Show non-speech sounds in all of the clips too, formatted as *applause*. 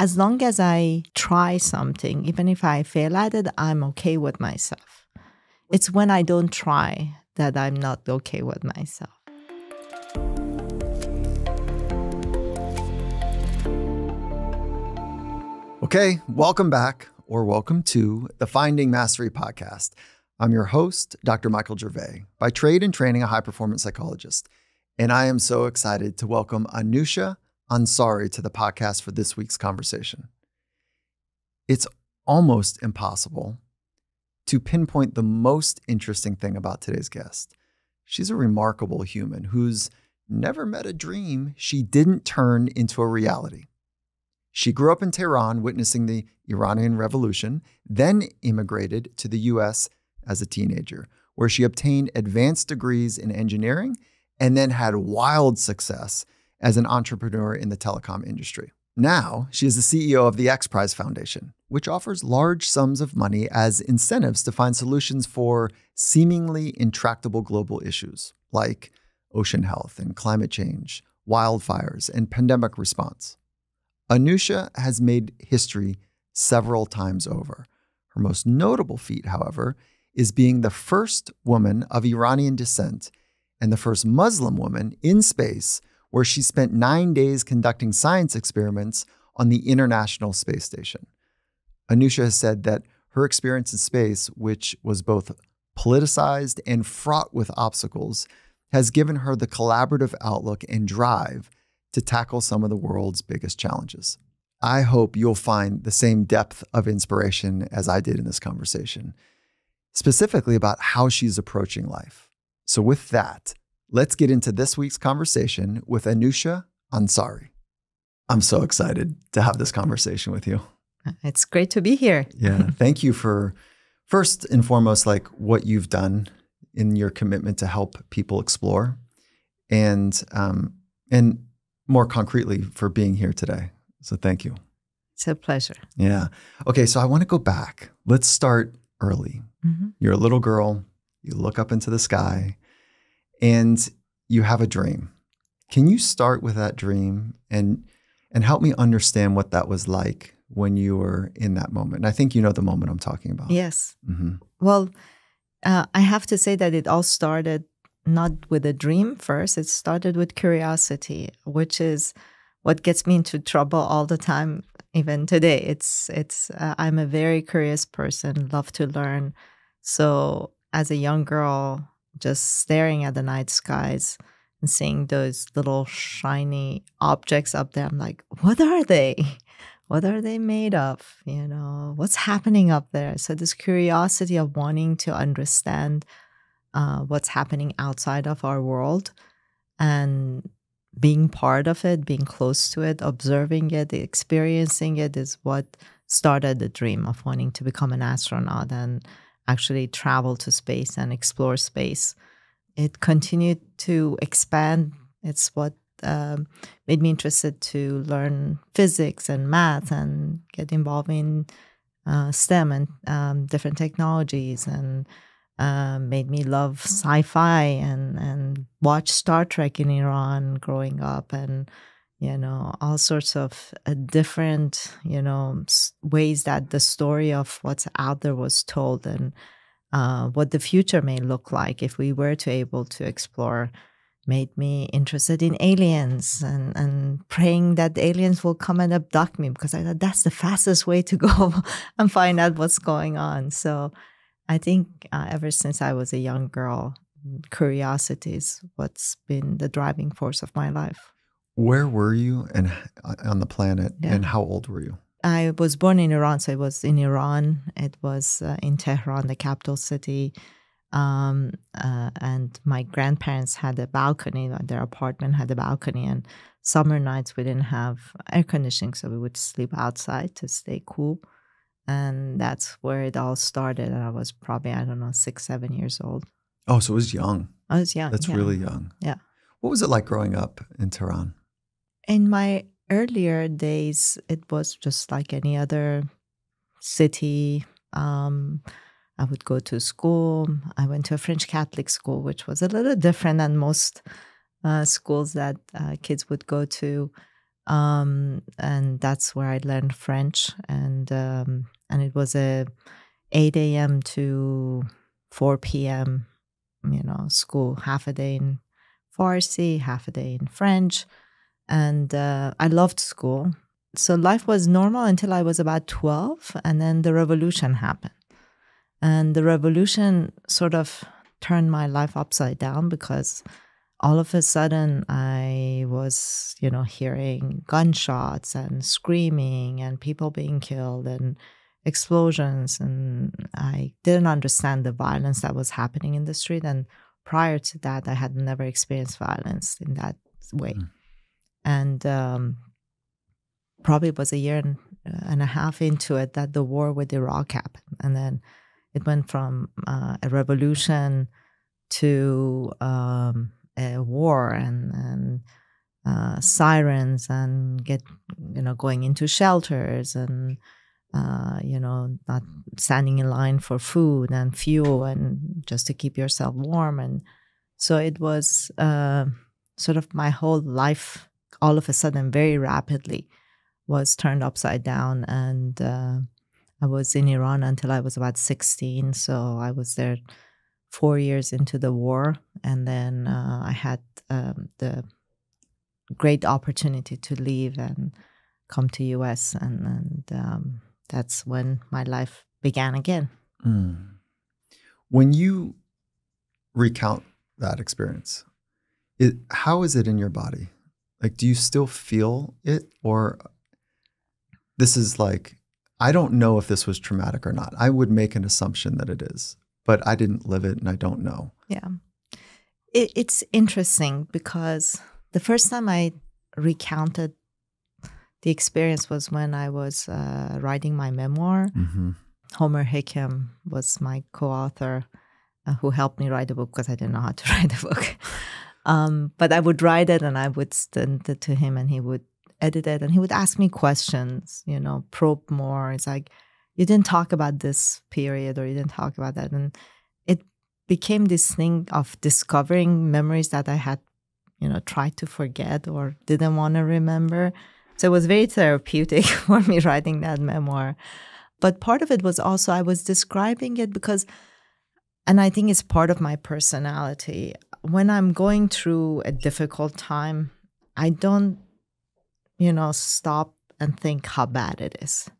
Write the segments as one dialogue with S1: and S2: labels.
S1: as long as I try something, even if I fail at it, I'm okay with myself. It's when I don't try that I'm not okay with myself.
S2: Okay, welcome back or welcome to the Finding Mastery podcast. I'm your host, Dr. Michael Gervais, by trade and training a high performance psychologist. And I am so excited to welcome Anusha sorry to the podcast for this week's conversation. It's almost impossible to pinpoint the most interesting thing about today's guest. She's a remarkable human who's never met a dream she didn't turn into a reality. She grew up in Tehran witnessing the Iranian Revolution, then immigrated to the US as a teenager, where she obtained advanced degrees in engineering and then had wild success as an entrepreneur in the telecom industry. Now, she is the CEO of the X Prize Foundation, which offers large sums of money as incentives to find solutions for seemingly intractable global issues like ocean health and climate change, wildfires, and pandemic response. Anusha has made history several times over. Her most notable feat, however, is being the first woman of Iranian descent and the first Muslim woman in space where she spent nine days conducting science experiments on the International Space Station. Anusha has said that her experience in space, which was both politicized and fraught with obstacles, has given her the collaborative outlook and drive to tackle some of the world's biggest challenges. I hope you'll find the same depth of inspiration as I did in this conversation, specifically about how she's approaching life. So, with that, let's get into this week's conversation with Anusha Ansari. I'm so excited to have this conversation with you.
S1: It's great to be here. yeah.
S2: *laughs* Thank you for first and foremost, like what you've done in your commitment to help people explore and um, and more concretely for being here today. So thank you. It's a pleasure. Yeah. Okay, so I want to go back. Let's start early. Mm-hmm. You're a little girl, you look up into the sky, and you have a dream. Can you start with that dream and and help me understand what that was like when you were in that moment? And I think you know the moment I'm talking about. Yes. Mm-hmm.
S1: Well, uh, I have to say that it all started not with a dream first. It started with curiosity, which is what gets me into trouble all the time. Even today, it's it's uh, I'm a very curious person, love to learn. So as a young girl, just staring at the night skies and seeing those little shiny objects up there. I'm like, what are they? *laughs* What are they made of? You know, what's happening up there? So, this curiosity of wanting to understand uh, what's happening outside of our world and being part of it, being close to it, observing it, experiencing it is what started the dream of wanting to become an astronaut. And actually travel to space and explore space. It continued to expand. It's what um, made me interested to learn physics and math and get involved in uh, STEM and um, different technologies and uh, made me love hmm. sci-fi and and watch Star Trek in Iran growing up and you know all sorts of uh, different you know ways that the story of what's out there was told and uh, what the future may look like if we were to able to explore made me interested in aliens and, and praying that aliens will come and abduct me because I thought that's the fastest way to *laughs* go and find out what's going on. So I think uh, ever since I was a young girl, curiosity is what's been the driving force of my life.
S2: Where were you and uh, on the planet, yeah. and how old were you?
S1: I was born in Iran, so it was in Iran. It was uh, in Tehran, the capital city. Um, uh, and my grandparents had a balcony. Uh, their apartment had a balcony, and summer nights we didn't have air conditioning, so we would sleep outside to stay cool. And that's where it all started. And I was probably I don't know six, seven years old.
S2: Oh, so it was young. I was young. That's yeah. really young.
S1: Yeah. What was
S2: it like growing up in Tehran?
S1: in my earlier days, it was just like any other city. Um, I would go to school. I went to a French Catholic school, which was a little different than most uh, schools that uh, kids would go to. Um, and that's where I learned French. And um, and it was a 8 a.m. to 4 p.m. You know, school half a day in Farsi, half a day in French and uh, I loved school. So life was normal until I was about 12, and then the revolution happened. And the revolution sort of turned my life upside down because all of a sudden I was, you know, hearing gunshots and screaming and people being killed and explosions. And I didn't understand the violence that was happening in the street. And prior to that, I had never experienced violence in that way. Mm and um, probably was a year and, uh, and, a half into it that the war with Iraq happened, and then it went from uh, a revolution to um, a war and, and uh, sirens and get you know going into shelters and uh, you know not standing in line for food and fuel and just to keep yourself warm and so it was uh, sort of my whole life all of a sudden, very rapidly, was turned upside down. And uh, I was in Iran until I was about 16. So I was there four years into the war. And then uh, I had um, the great opportunity to leave and come to US. And, and um, that's when my life began again.
S2: Mm. When you recount that experience, it, how is it in your body? Like, do you still feel it? Or this is like, I don't know if this was traumatic or not. I would make an assumption that it is, but I didn't live it and I don't know.
S1: Yeah. It, it's interesting because the first time I recounted the experience was when I was uh, writing my memoir. Mm-hmm. Homer Hickam was my co author uh, who helped me write the book because I didn't know how to *laughs* write the book. Um, but I would write it and I would send it to him and he would edit it and he would ask me questions, you know, probe more. It's like, you didn't talk about this period or you didn't talk about that. And it became this thing of discovering memories that I had, you know, tried to forget or didn't want to remember. So it was very therapeutic *laughs* for me writing that memoir. But part of it was also I was describing it because, and I think it's part of my personality when I'm going through a difficult time, I don't, you know, stop and think how bad it is.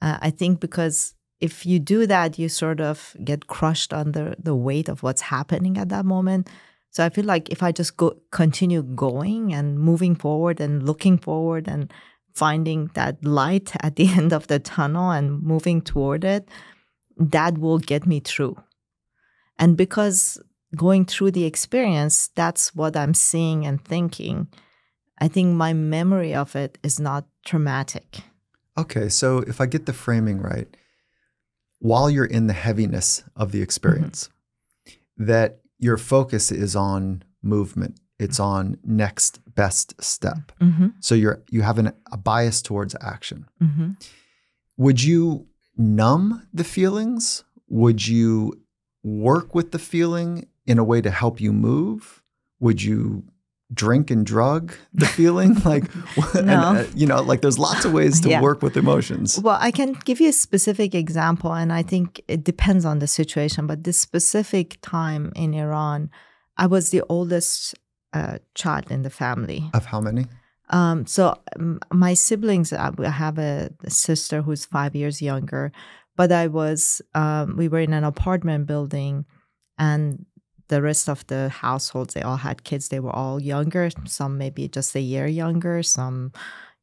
S1: Uh, I think because if you do that, you sort of get crushed under the weight of what's happening at that moment. So I feel like if I just go continue going and moving forward and looking forward and finding that light *laughs* at the end of the tunnel and moving toward it, that will get me through. And because going through the experience, that's what I'm seeing and thinking. I think my memory of it is not traumatic.
S2: Okay, so if I get the framing right, while you're in the heaviness of the experience, mm-hmm. that your focus is on movement, it's on next best step. Mm-hmm. So you're you have an, a bias towards action. Mm-hmm. Would you numb the feelings? Would you work with the feeling in a way to help you move? Would you drink and drug the feeling? *laughs* like, no. and, uh, you know, like there's lots of ways to yeah. work with emotions.
S1: Well, I can give you a specific example, and I think it depends on the situation, but this specific time in Iran, I was the oldest uh, child in the family. Of how many? Um, so um, my siblings, uh, I have a, sister who's five years younger, but I was, um, we were in an apartment building and the rest of the households, they all had kids. They were all younger. Some maybe just a year younger. Some,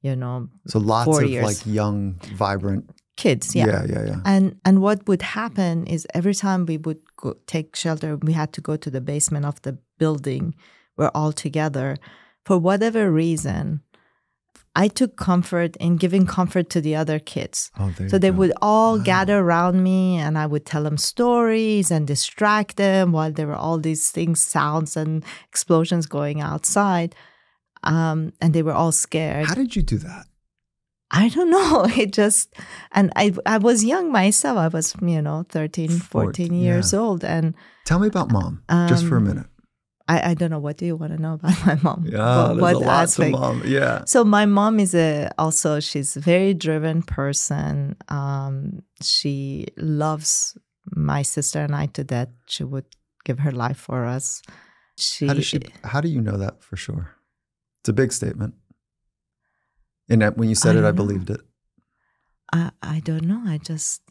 S1: you know, so lots of years. like
S2: young, vibrant kids. Yeah. yeah, yeah, yeah.
S1: And and what would happen is every time we would go, take shelter, we had to go to the basement of the building. We're all together. For whatever reason, I took comfort in giving comfort to the other kids. Oh, so they go. would all wow. gather around me and I would tell them stories and distract them while there were all these things, sounds and explosions going outside. Um, and they were all scared. How did you do that? I don't *laughs* know. It just, and I, I was young myself. I was, you know, 13, 14, 14 years yeah. old. And tell me about mom um, just for a um, minute. I, I don't know what do you want to know about *laughs* my mom yeah what, there's what lots aspect? of mom yeah so my mom is a also she's a very driven person um, she loves my sister and I to death she would give her life for us she how, she
S2: how do you know that for sure it's a big statement and when you said I it I believed know. it
S1: I, I don't know I just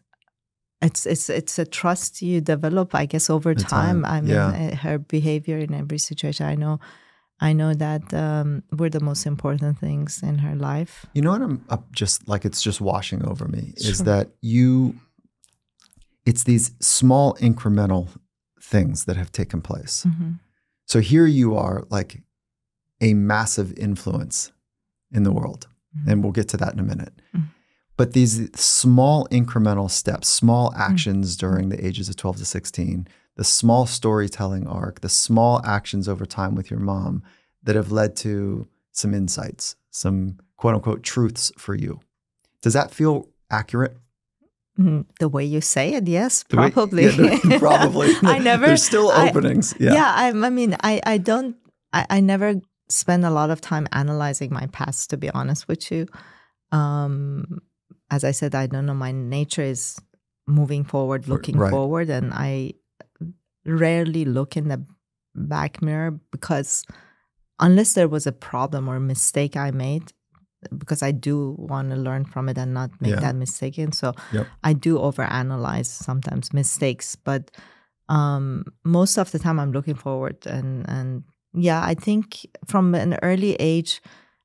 S1: it's it's it's a trust you develop, I guess, over time. time. I mean, yeah. Eh, her behavior in every situation. I know, I know that um, were the most important things in her life.
S2: You know what? I'm, just like it's just washing over me sure. is that you. It's these small incremental things that have taken place. Mm -hmm. So here you are, like a massive influence in the world, mm -hmm. and we'll get to that in a minute. Mm -hmm but these small incremental steps, small mm-hmm. actions mm-hmm. during the ages of 12 to 16, the small storytelling arc, the small actions over time with your mom that have led to some insights, some quote unquote truths for you. Does that feel accurate?
S1: Mm-hmm. the way you say it, yes, the probably. Way, yeah, *laughs* probably. I never. There's still openings. I, yeah. Yeah. I, I, mean, I, I don't, I, I never spend a lot of time analyzing my past, to be honest with you. Um, as I said, I don't know, my nature is moving forward, looking right. forward, and I rarely look in the back mirror because unless there was a problem or a mistake I made, because I do want to learn from it and not make yeah. that mistake. And so yep. I do overanalyze sometimes mistakes, but um, most of the time I'm looking forward and and yeah, I think from an early age,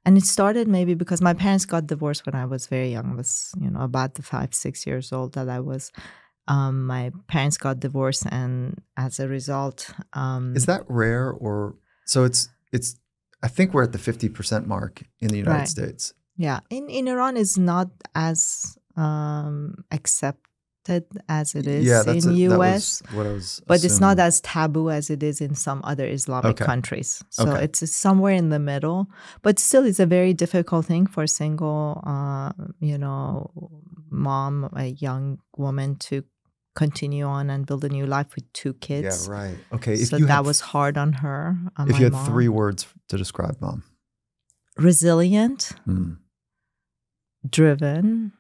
S1: and it started maybe because my parents got divorced when I was very young. I was, you know, about the five, six years old that I was. Um, my parents got divorced, and as a result, um, is that
S2: rare or so? It's it's. I think we're at the fifty percent mark in the United right. States.
S1: Yeah, in in Iran is not as um, accept as it is yeah, in a, US. What I was but it's not as taboo as it is in some other Islamic okay. countries. So okay. it's somewhere in the middle, but still it's a very difficult thing for a single uh, you know mom, a young woman to continue on and build a new life with two kids. Yeah, right. Okay. So that had, was hard on her. On if you had mom. three
S2: words to
S1: describe mom. Resilient, hmm. driven,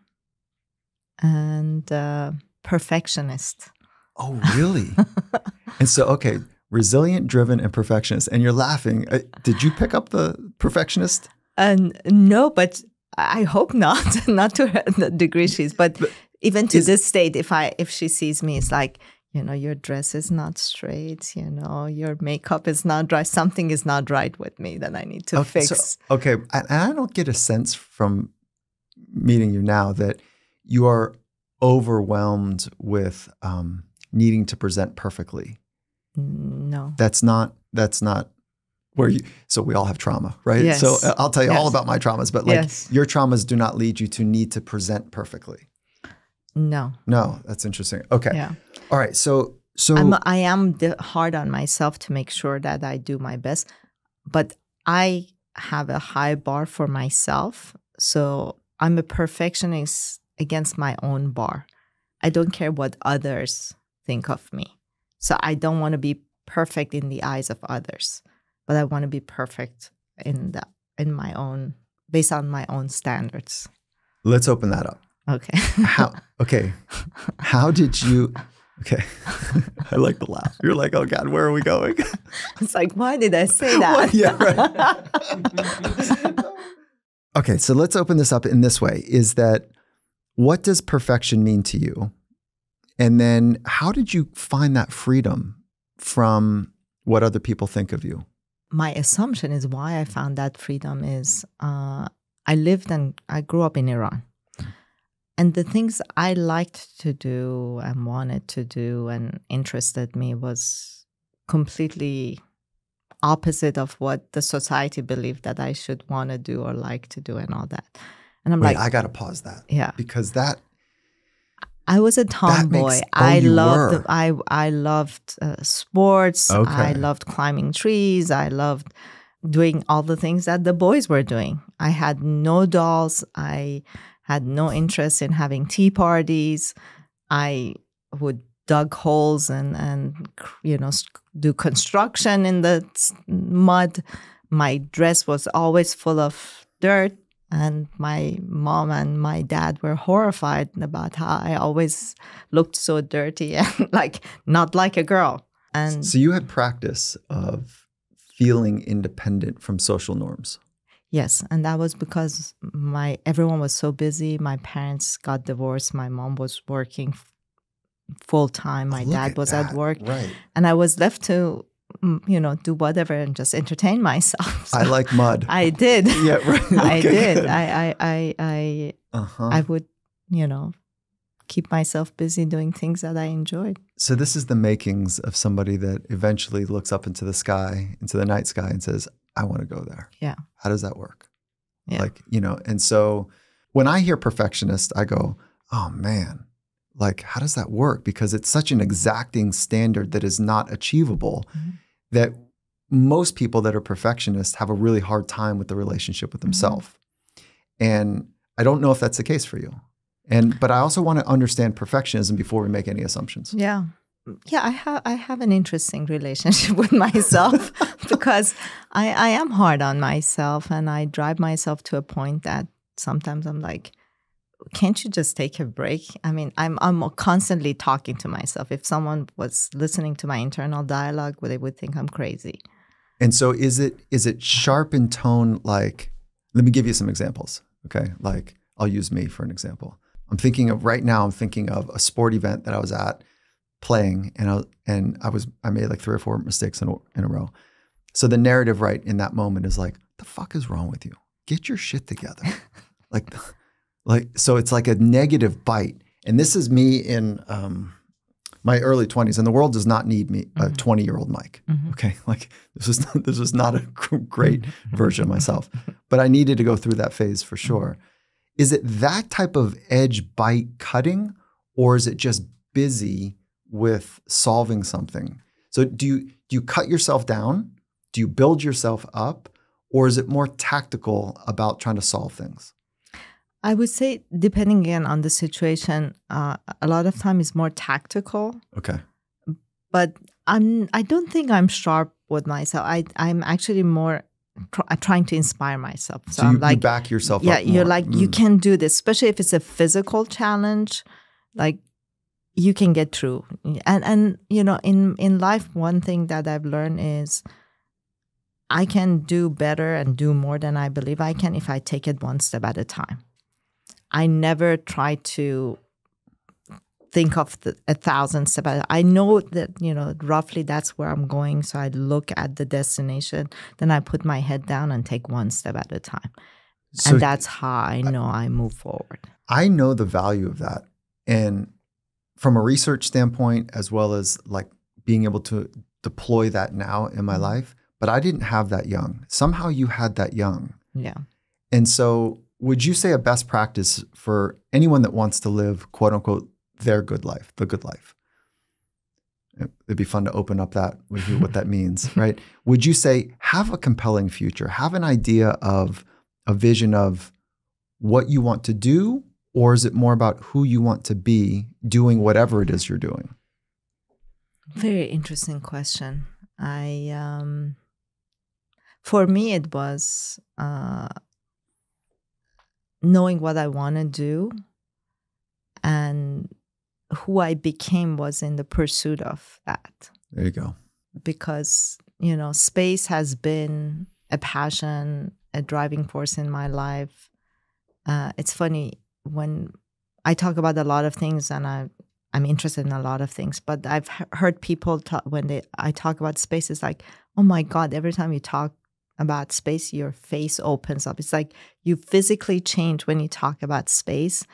S1: and uh, perfectionist. Oh,
S2: really? *laughs* and so, okay, resilient, driven, and perfectionist. And you're laughing. Uh, did
S1: you pick up the perfectionist? And uh, no, but I hope not, *laughs* not to the degree she's. But, but even to is, this state, if I if she sees me, it's like you know your dress is not straight you know your makeup is not dry. something is not right with me that i need to okay, fix
S2: so, okay and I don't get a sense from meeting you now that you are overwhelmed with um, needing to present perfectly.
S1: No,
S2: that's not that's not where you. So we all have trauma, right? Yes. So uh, I'll tell you yes. all about my traumas, but like yes. your traumas do not lead you to need to present perfectly. No. No, that's interesting. Okay. Yeah. All right.
S1: So so I'm, I am hard on myself to make sure that I do my best, but I have a high bar for myself. So I'm a perfectionist against my own bar. I don't care what others think of me. So I don't want to be perfect in the eyes of others, but I want to be perfect in the in my own based on my own standards.
S2: Let's open that up. Okay. How *laughs* okay. How did you Okay. *laughs* I like the laugh. You're like, oh God, where are we going?
S1: *laughs* it's like, why did I say that? yeah,
S2: right. okay, so let's open this up in this way is that what does perfection mean to you? And then how did you find that freedom from what other people think of you?
S1: My assumption is why I found that freedom is uh, I lived and I grew up in Iran. And the things I liked to do and wanted to do and interested me was completely opposite of what the society believed that I should want to do or like to do and all that. And I'm Wait, like, I gotta pause that. Yeah, because that. I was a tomboy. Makes, oh, I, loved, I, I loved uh, I uh, loved sports. Okay. I loved climbing trees. I loved doing all the things that the boys were doing. I had no dolls. I had no interest in having tea parties. I would dug holes and and you know do construction in the mud. My dress was always full of dirt and my mom and my dad were horrified about how I always looked so dirty *laughs* and like not like a girl. And so
S2: you had practice of feeling independent from social norms.
S1: Yes, and that was because my everyone was so busy. My parents got divorced. My mom was working full time. Oh, my oh, dad was at work, right. and I was left to you know, do whatever and just entertain myself. *laughs* So I like mud. *laughs* I did. *laughs* yeah, right. Okay. I did. I, I, I, I,
S2: uh-huh. I would,
S1: you know, keep myself busy doing things that I enjoyed.
S2: So this is the makings of somebody that eventually looks up into the sky, into the night sky, and says, "I want to go there." Yeah. How does that work? Yeah. Like you know, and so when I hear perfectionist, I go, "Oh man." like how does that work because it's such an exacting standard that is not achievable mm -hmm. that most people that are perfectionists have a really hard time with the relationship with mm-hmm. themselves mm -hmm. and i don't know if that's the case for you and but i also want to understand perfectionism before we make any assumptions
S1: yeah yeah i have i have an interesting relationship *laughs* with myself *laughs* because I, I am hard on myself and i drive myself to a point that sometimes i'm like can't you just take a break? I mean, I'm I'm constantly talking to myself. If someone was listening to my internal dialogue, well, they would think I'm crazy.
S2: And so, is it is it sharp in tone? Like, let me give you some examples. Okay, like I'll use me for an example. I'm thinking of right now. I'm thinking of a sport event that I was at playing, and I and I was I made like three or four mistakes in a, in a row. So the narrative right in that moment is like, the fuck is wrong with you? Get your shit together. *laughs* like. Like so, it's like a negative bite. And this is me in um, my early twenties, and the world does not need me a mm-hmm. twenty-year-old Mike. Mm -hmm. Okay, *laughs* like this is not, this is not a great mm-hmm. Mm-hmm. version of myself, *laughs* but I needed to go through that phase for sure. Is it that type of edge bite cutting, or is it just busy with solving something? So do you do you cut yourself down? Do you build yourself up, or is it more tactical about trying to solve things?
S1: I would say, depending again on the situation, uh, a lot of time is more tactical. Okay. But I'm. I don't think I'm sharp with myself. I I'm actually more trying to inspire myself. So, so you, I'm like, you back
S2: yourself. Yeah, you're like mm. you can
S1: do this, especially if it's a physical challenge. Like you can get through. And and you know, in in life, one thing that I've learned is I can do better and do more than I believe I can if I take it one step at a time. I never try to think of the, a thousand steps. I know that, you know, roughly that's where I'm going. So I look at the destination, then I put my head down and take one step at a time. So and that's how I know I, I move forward.
S2: I know the value of that. And from a research standpoint, as well as like being able to deploy that now in my mm-hmm. life, but I didn't have that young. Somehow you had that young. Yeah. And so would you say a best practice for anyone that wants to live quote unquote their good life the good life it'd be fun to open up that with you what that means *laughs* right would you say have a compelling future have an idea of a vision of what you want to do or is it more about who you want to be doing whatever it is you're doing
S1: very interesting question i um, for me it was uh, knowing what I want to do and who I became was in the pursuit of that. There you go. Because, you know, space has been a passion, a driving force in my life. Uh, it's funny when I talk about a lot of things and I, I'm interested in a lot of things, but I've heard people talk when they I talk about space, it's like, oh my God, every time you talk about space, your face opens up. It's like you physically change when you talk about space,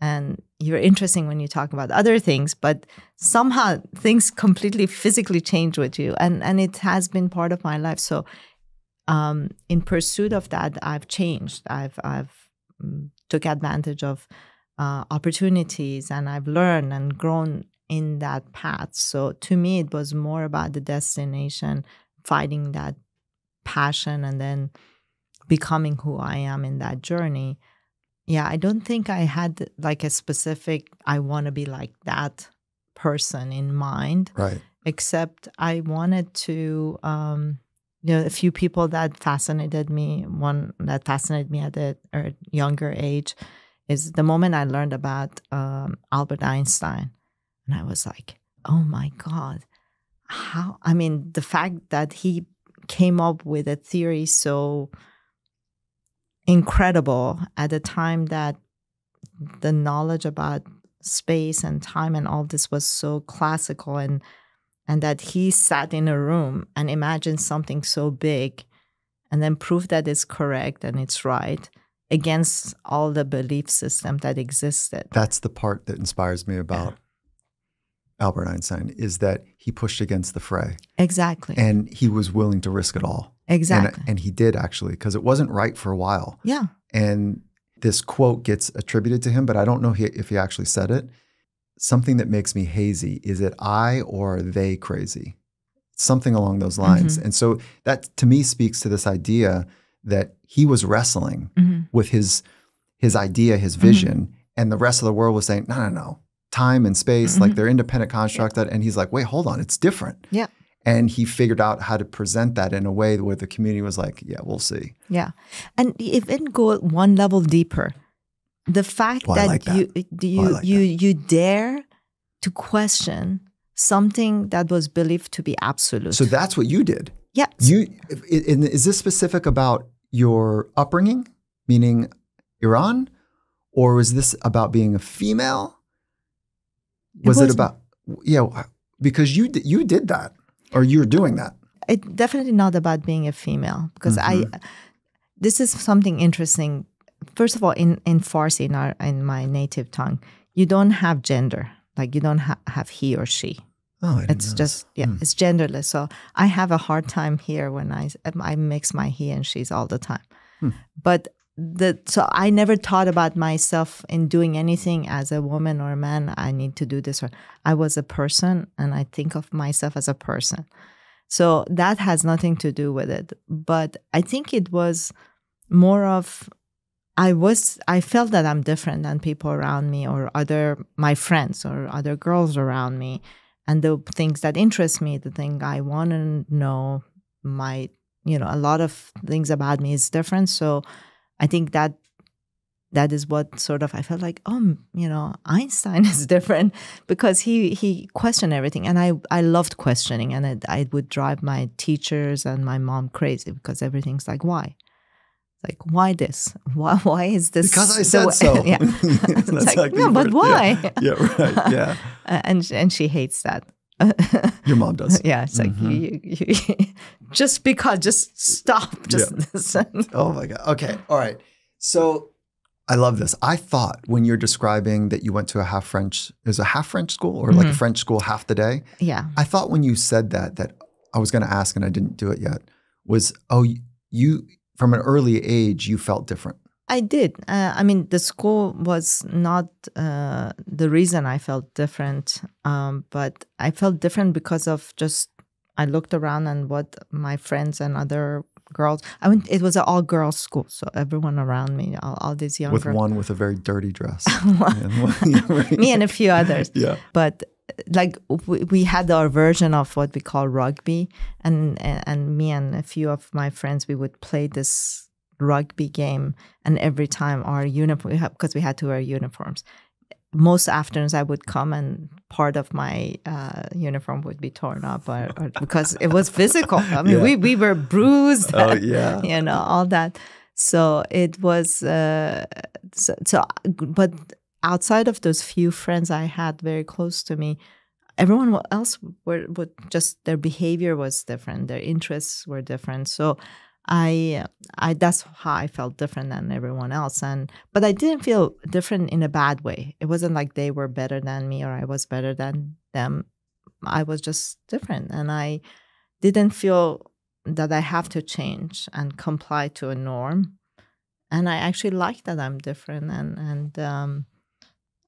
S1: and you're interesting when you talk about other things, but somehow things completely physically change with you. And, and it has been part of my life. So, um, in pursuit of that, I've changed. I've, I've mm, took advantage of uh, opportunities and I've learned and grown in that path. So, to me, it was more about the destination, finding that passion and then becoming who I am in that journey. Yeah, I don't think I had like a specific, I want to be like that person in mind. Right. Except I wanted to, um, you know, a few people that fascinated me, one that fascinated me at a younger age is the moment I learned about um, Albert Einstein. And I was like, oh my God, how? I mean, the fact that he came up with a theory so incredible at the time that the knowledge about space and time and all this was so classical and and that he sat in a room and imagined something so big and then proved that it's correct and it's right against all the belief system that existed.
S2: That's the part that inspires me about Albert Einstein is that he pushed against the fray. Exactly. And he was willing to risk it all. Exactly. And, and he did actually, because it wasn't right for a while. Yeah. And this quote gets attributed to him, but I don't know if he actually said it. Something that makes me hazy is it I or they crazy? Something along those mm-hmm. lines. Mm-hmm. And so that to me speaks to this idea that he was wrestling mm-hmm. with his his idea, his mm-hmm. vision, mm-hmm. and the rest of the world was saying, no, no, no, time and space, mm-hmm. like they're independent construct. That, and he's like, wait, hold on, it's different. Yeah. And he figured out how to present that in a way where the community was like, yeah, we'll see.
S1: Yeah. And even go one level deeper, the fact well, oh, that, like that, oh, you you well, like you that. you dare to question something that was believed to be absolute. So
S2: that's what you did. Yes. You is this specific about your upbringing, meaning Iran, or is this about being a female? was it, about yeah because you you did that or you're doing that
S1: it's definitely not about being a female because mm -hmm. i mm-hmm. this is something interesting first of all in in farsi in our in my native tongue you don't have gender like you don't ha have he or she oh, it's just yeah mm. it's genderless so i have a hard time here when i i mix my he and she's all the time mm. but the so I never thought about myself in doing anything as a woman or a man. I need to do this. Or I was a person, and I think of myself as a person. So that has nothing to do with it. But I think it was more of I was I felt that I'm different than people around me or other my friends or other girls around me. And the things that interest me, the thing I want to know, my you know, a lot of things about me is different. So I think that that is what sort of I felt like, oh, you know, Einstein *laughs* is different because he he questioned everything, and I I loved questioning, and it, I would drive my teachers and my mom crazy because everything's like why, like why this, *laughs* why why is this? Because I said *laughs* so. yeah, like, no, but why? Yeah, yeah right. Yeah, uh, and and she hates that. *laughs*
S2: Your mom does. Yeah, it's like mm -hmm. you,
S1: you, you, *laughs* just because, just stop, just yeah. listen. *laughs* oh my
S2: god. Okay. All right. So I love this. I thought when you're describing that you went to a half French, is a half French school or mm -hmm. like a mm-hmm. French school half the day? Yeah. I thought when you said that that I was going to ask and I didn't do it yet was oh you from an early age you felt different.
S1: I did. Uh, I mean, the school was not uh, the reason I felt different, um, but I felt different because of just I looked around and what my friends and other girls. I mean, it was an all girls school, so everyone around me, all, all these young with girls. one with
S2: a very dirty dress, *laughs*
S1: *laughs* me and a few others. *laughs* Yeah, but like we had our version of what we call rugby, and and me and a few of my friends, we would play this rugby game, and every time our uniform because we had to wear uniforms. Most afternoons, I would come, and part of my uh, uniform would be torn up, or, *laughs* or because it was physical. I mean, yeah. we we were bruised. Oh and, yeah, *laughs* you know all that. So it was uh, so, so, but outside of those few friends I had very close to me, everyone else were, would just their behavior was different, their interests were different. So I, I that's how I felt different than everyone else, and but I didn't feel different in a bad way. It wasn't like they were better than me or I was better than them. I was just different, and I didn't feel that I have to change and comply to a norm. And I actually like that I'm different, and and um,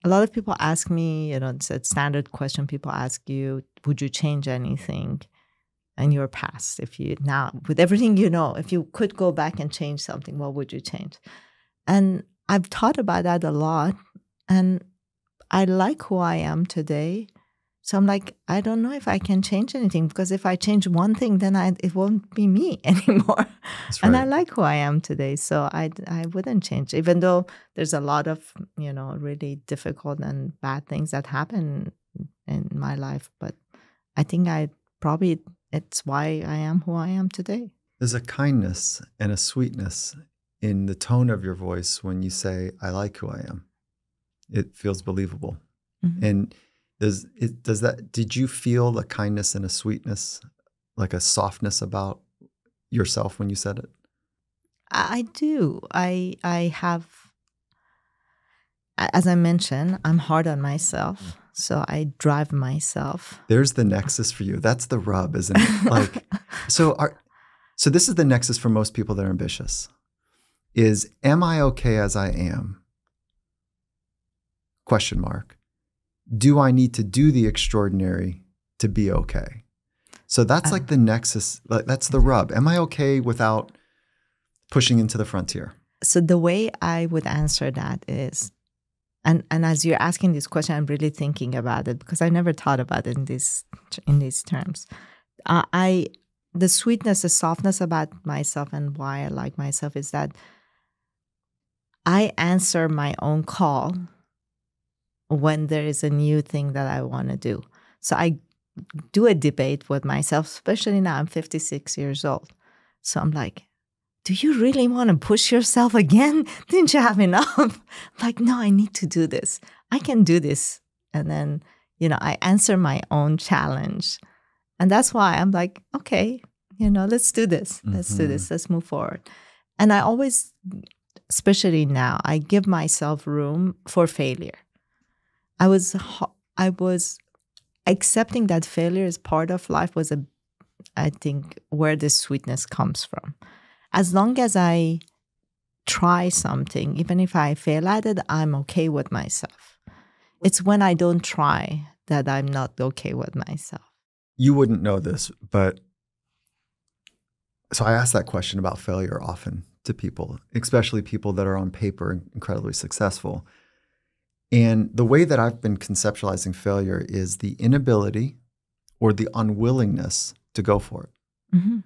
S1: a lot of people ask me, you know, it's a standard question people ask you, would you change anything? and your past if you now with everything you know if you could go back and change something what would you change and i've thought about that a lot and i like who i am today so i'm like i don't know if i can change anything because if i change one thing then I, it won't be me *laughs* anymore right. and i like who i am today so i i wouldn't change even though there's a lot of you know really difficult and bad things that happen in my life but i think i probably it's why I am who I am today.
S2: There's a kindness and a sweetness in the tone of your voice when you say, I like who I am. It feels believable. Mm-hmm. And does it does that did you feel a kindness and a sweetness, like a softness about yourself when you said it?
S1: I do. I I have as I mentioned, I'm hard on myself. Mm so I drive myself.
S2: There's the nexus for you. That's the rub, isn't it? *laughs* Like, so are, so this is the nexus for most people that are ambitious. Is am I okay as I am? Question mark. Do I need to do the extraordinary to be okay? So that's like uh. the nexus. Like, that's the rub. Am I okay without pushing into the frontier?
S1: So the way I would answer that is and and as you're asking this question i'm really thinking about it because i never thought about it in these in these terms uh, i the sweetness the softness about myself and why i like myself is that i answer my own call when there is a new thing that i want to do so i do a debate with myself especially now i'm 56 years old so i'm like do you really want to push yourself again? *laughs* Didn't you have enough? *laughs* like, no, I need to do this. I can do this. And then, you know, I answer my own challenge. And that's why I'm like, okay, you know, let's do this. Let's mm-hmm. do this. Mm-hmm. Let's move forward. And I always, especially now, I give myself room for failure. I was, I was accepting that failure is part of life was a, I think, where the sweetness comes from as long as I try something, even if I fail at it, I'm okay with myself. It's when I don't try that I'm not okay with myself.
S2: You wouldn't know this, but so I ask that question about failure often to people, especially people that are on paper incredibly successful. And the way that I've been conceptualizing failure is the inability or the unwillingness to go for it. Mm-hmm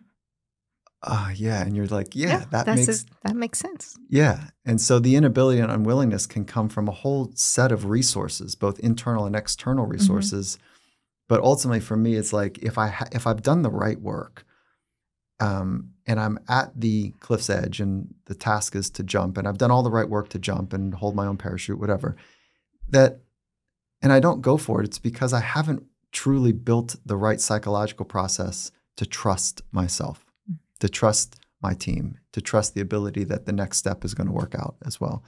S2: ah, oh, yeah. And you're like, yeah, yeah that makes
S1: that makes sense.
S2: Yeah. And so the inability and unwillingness can come from a whole set of resources, both internal and external mm-hmm. resources. Mm-hmm. But ultimately, for me, it's like if I ha- if I've done the right work, um, and I'm at the cliff's edge, and the task is to jump, and I've done all the right work to jump and hold my own parachute, whatever. That, and I don't go for it. It's because I haven't truly built the right psychological process to trust myself to trust my team, to trust the ability that the next step is going to work out as well.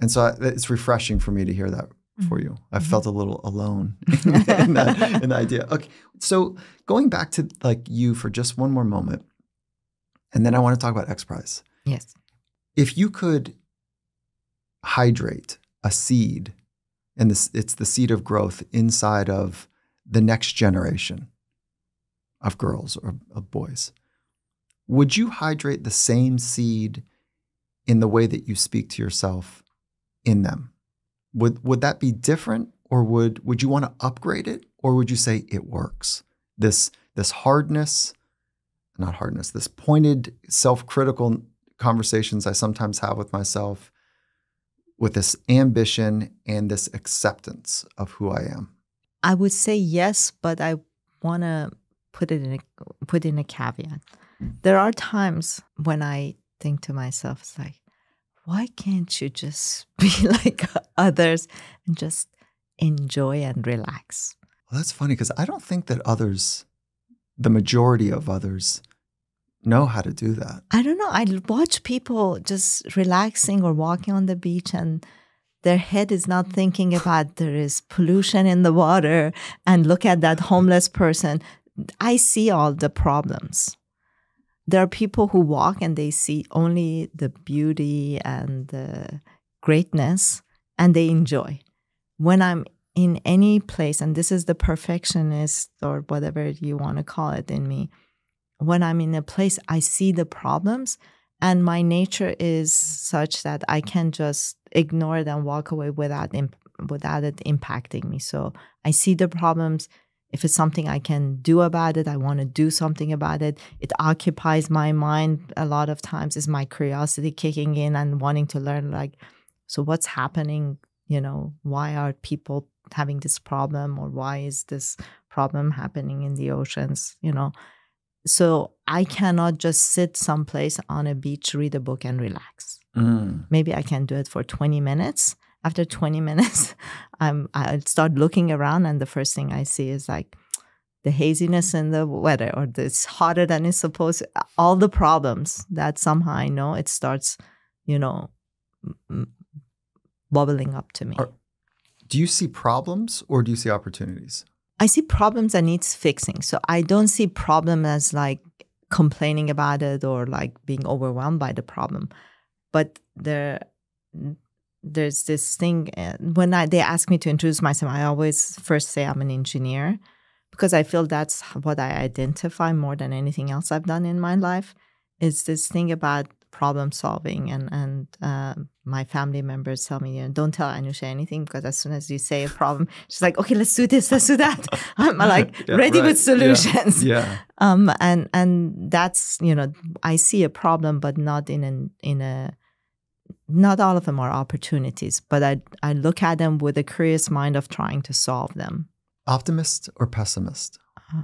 S2: And so I, it's refreshing for me to hear that for mm-hmm. you. I felt a little alone *laughs* mm-hmm. in, that, in the idea. Okay, so going back to like you for just one more moment, and then I want to talk about X Prize. Yes. If you could hydrate a seed, and this, it's the seed of growth inside of the next generation of girls or of boys would you hydrate the same seed in the way that you speak to yourself in them? Would would that be different or would would you want to upgrade it or would you say it works? This this hardness, not hardness, this pointed self-critical conversations I sometimes have with myself with this ambition and this acceptance of who I am.
S1: I would say yes, but I want to put it in a, put in a caveat there are times when I think to myself, it's like, why can't you just *laughs* be like others and just enjoy and relax? Well, that's funny because I don't think that others,
S2: the majority of others, know how to do that.
S1: I don't know. I watch people just relaxing or walking on the beach and their head is not thinking about there is pollution in the water and look at that homeless person. I see all the problems there are people who walk and they see only the beauty and the greatness and they enjoy. When I'm in any place, and this is the perfectionist or whatever you want to call it in me, when I'm in a place, I see the problems, and my nature is such that I can just ignore it and walk away without without it impacting me. So I see the problems, if it's something I can do about it, I want to do something about it. It occupies my mind a lot of times, is my curiosity kicking in and wanting to learn, like, so what's happening? You know, why are people having this problem or why is this problem happening in the oceans? You know, so I cannot just sit someplace on a beach, read a book, and relax. Mm. Maybe I can do it for 20 minutes after 20 *laughs* minutes, I'm, I start looking around, and the first thing I see is like the haziness in the weather, or it's hotter than it's supposed. All the problems that somehow I know it starts, you know, bubbling up to me. Are,
S2: do you see problems or do you see opportunities?
S1: I see problems that needs fixing. So I don't see problem as like complaining about it or like being overwhelmed by the problem, but there there's this thing eh, when I, they ask me to introduce myself i always first say i'm an engineer because i feel that's what i identify more than anything else i've done in my life is this thing about problem solving and and uh, my family members tell me you know, don't tell anusha anything because as soon as you say a problem she's like okay let's do this let's do that *laughs* i'm *laughs* like yeah, ready right. with solutions yeah. yeah. *laughs* um and and that's you know i see a problem but not in an in a not all of them are opportunities, but I, I look at them with a curious mind of trying to solve them.
S2: Optimist or pessimist?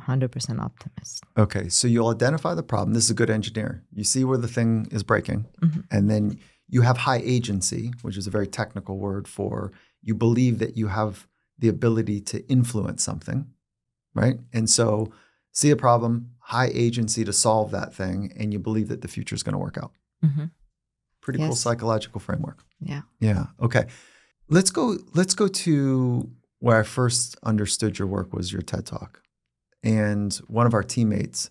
S1: 100% optimist.
S2: Okay, so you'll identify the problem. This is a good engineer. You see where the thing is breaking, mm -hmm. and then you have high agency, which is a very technical word for you believe that you have the ability to influence something, right? And so see a problem, high agency to solve that thing, and you believe that the future is going to work out.
S1: Mm -hmm. Pretty yes. cool
S2: psychological framework. Yeah. Yeah. Okay. Let's go let's go to where I first understood your work was your TED Talk. And one of our teammates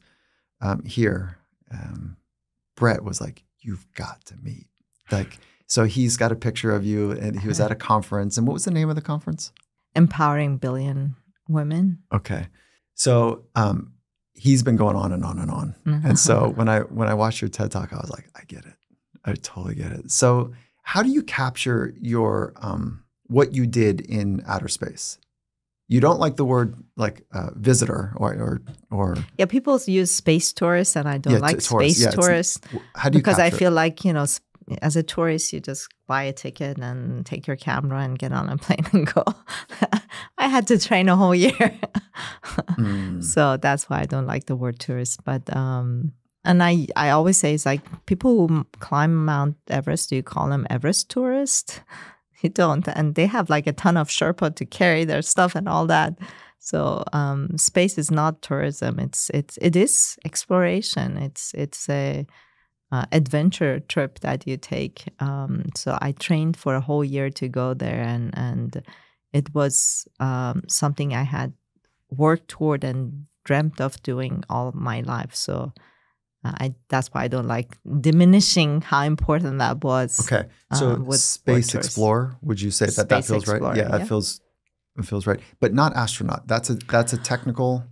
S2: um, here, um, Brett, was like, You've got to meet. Like, so he's got a picture of you, and he was uh-huh. at a conference. And what was
S1: the name of the conference? Empowering Billion Women.
S2: Okay. So um, he's been going on and on and on. Mm-hmm. And so when I when I watched your TED Talk, I was like, I get it. I totally get it. So, how do you capture your um, what you did in outer space? You don't like the word like uh, visitor or, or,
S1: or yeah. People use space tourists, and I don't yeah, like t- tourist. space yeah, tourists. How do you because I feel it? like you know as a tourist, you just buy a ticket and take your camera and get on a *laughs* plane and go. *laughs* I had to train a whole year. *laughs* mm. So that's why I don't like the word tourist. But um, and I, I always say it's like people who climb Mount Everest, do you call them Everest tourists? *laughs* You don't. And they have like a ton of Sherpa to carry their stuff and all that. So um, space is not tourism. It's it's it is exploration. It's it's a uh, adventure trip that you take. Um, so I trained for a whole year to go there, and and it was um, something I had worked toward and dreamt of doing all my life. So uh, I, that's why I don't like diminishing how important that was. Okay, uh, so um, space explorer,
S2: would you say that space that feels explorer, right? Yeah, yeah, that feels it feels right, but not astronaut. That's a that's a technical.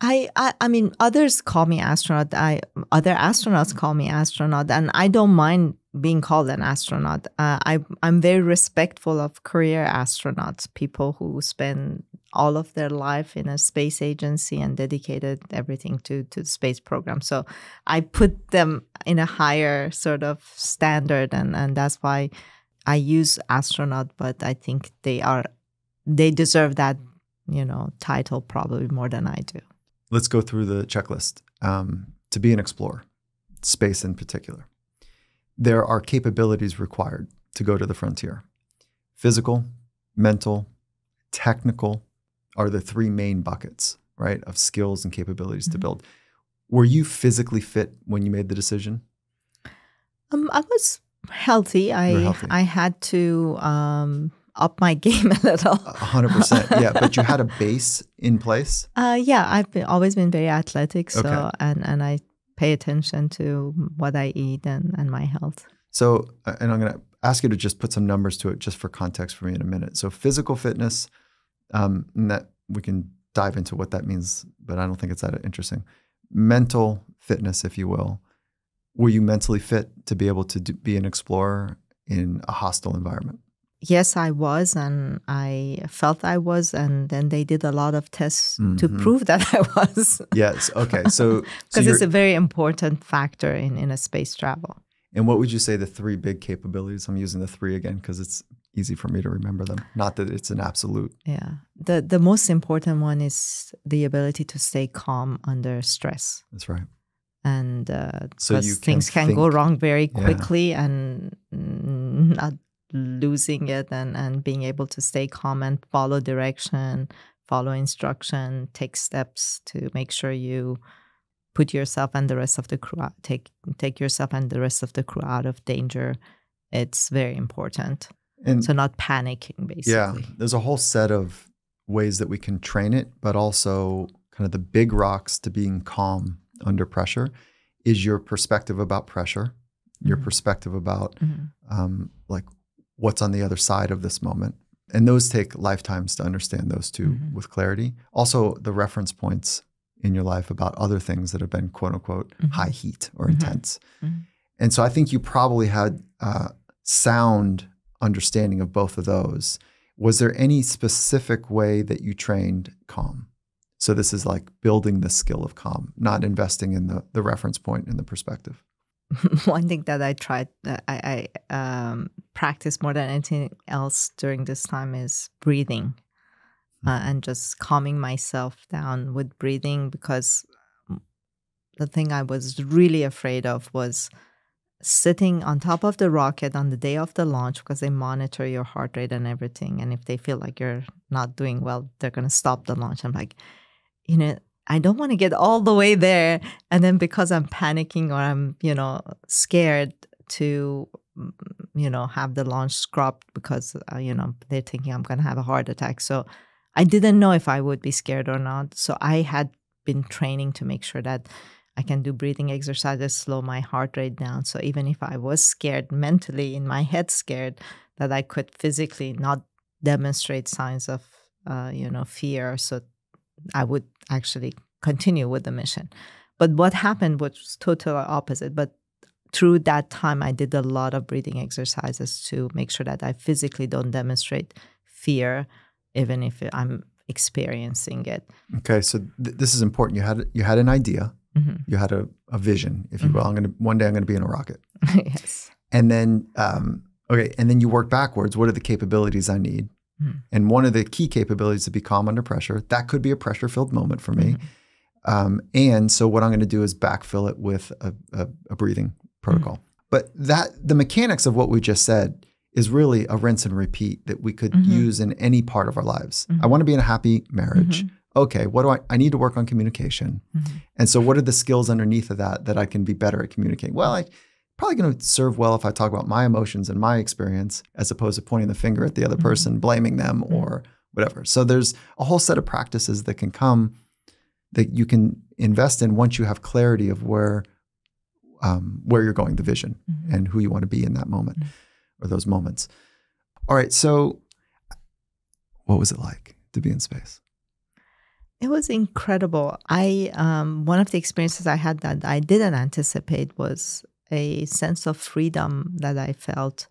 S1: I, I, I mean others call me astronaut. I other astronauts call me astronaut, and I don't mind being called an astronaut. Uh, I I'm very respectful of career astronauts, people who spend all of their life in a space agency and dedicated everything to to the space program. So I put them in a higher sort of standard, and and that's why I use astronaut. But I think they are they deserve that you know title probably more than I do.
S2: Let's go through the checklist. Um, to be an explorer, space in particular, there are capabilities required to go to the frontier: physical, mental, technical, are the three main buckets, right, of skills and capabilities mm-hmm. to build. Were you physically fit when you made the decision?
S1: Um, I was healthy. I healthy. I had to um, up my *laughs* game a little. hundred percent. *laughs* Yeah, but you
S2: had a base in place.
S1: Uh, yeah, I've been, always been very athletic, so okay. and and I pay attention to what I eat and and my health.
S2: So, uh, and I'm gonna ask you to just put some numbers to it, just for context, for me in a minute. So, physical fitness, um, that we can dive into what that means, but I don't think it's that interesting. Mental fitness, if you will. Were you mentally fit to be able to do, be an explorer in a hostile environment?
S1: Yes, I was, and I felt I was, and then they did a lot of tests mm -hmm. to mm-hmm. prove that I was.
S2: *laughs* yes. Okay. So because so *laughs* it's a
S1: very important factor in in a space travel.
S2: And what would you say the three big capabilities? I'm using the three again because it's easy for me to remember them. Not that it's an absolute.
S1: Yeah. The the most important one is the ability to stay calm under stress. That's right. And uh, so can things can think. go wrong very quickly, yeah. and not losing it, and and being able to stay calm and follow direction, follow instruction, take steps to make sure you put yourself and the rest of the crew out, take take yourself and the rest of the crew out of danger. It's very important and so not panicking basically. Yeah.
S2: There's a whole set of ways that we can train it, but also kind of the big rocks to being calm under pressure is your perspective about pressure, your mm-hmm. perspective about mm-hmm. um, like what's on the other side of this moment. And those take lifetimes to understand those 2 mm-hmm. with clarity. Also, the reference points in your life about other things that have been quote unquote mm-hmm. high heat or mm-hmm. intense. Mm-hmm. And so I think you probably had uh, sound understanding of both of those. Was there any specific way that you trained calm? So this is like building the skill of calm, not investing in the, the reference point and the perspective.
S1: *laughs* One thing that I tried, I, I um, practice more than anything else during this time is breathing mm. uh, mm-hmm. and just calming myself down with breathing because the thing I was really afraid of was sitting on top of the rocket on the day of the launch because they monitor your heart rate and everything. And if they feel like you're not doing well, they're going to stop the launch. I'm like, you know, I don't want to get all the way there. And then because I'm panicking or I'm, you know, scared to, mm, you know, have the launch scrubbed because, uh, you know, they're thinking I'm going to have a heart attack. So I didn't know if I would be scared or not. So I had been training to make sure that I can do breathing exercises, slow my heart rate down. So even if I was scared mentally, in my head scared, that I could physically not demonstrate signs of, uh, you know, fear. So I would actually continue with the mission. But what happened was total opposite. But through that time, I did a lot of breathing exercises to make sure that I physically don't demonstrate fear, even if I'm experiencing it.
S2: Okay, so th- this is important. You had you had an idea Mm-hmm. You had a, a vision, if you mm-hmm. will. I'm gonna one day I'm gonna be in a rocket. *laughs* yes. And then um, okay, and then you work backwards. What are the capabilities I need? Mm-hmm. And one of the key capabilities to be calm under pressure. That could be a pressure filled moment for me. Mm-hmm. Um, and so what I'm going to do is backfill it with a, a, a breathing protocol. Mm-hmm. But that the mechanics of what we just said is really a rinse and repeat that we could mm-hmm. use in any part of our lives. I want to be in a happy marriage okay, what do I, I need to work on communication. Mm-hmm. And so what are the skills underneath of that that I can be better at communicating? Well, I probably going to serve well if I talk about my emotions and my experience as opposed to pointing the finger at the other mm-hmm. person, blaming them mm-hmm. or whatever. So there's a whole set of practices that can come that you can invest in once you have clarity of where um, where you're going, the vision, mm-hmm. and who you want to be in that moment mm-hmm. or those moments. All right, so what was it like to be in space?
S1: It was incredible. I um, one of the experiences I had that I didn't anticipate was a sense of freedom that I felt,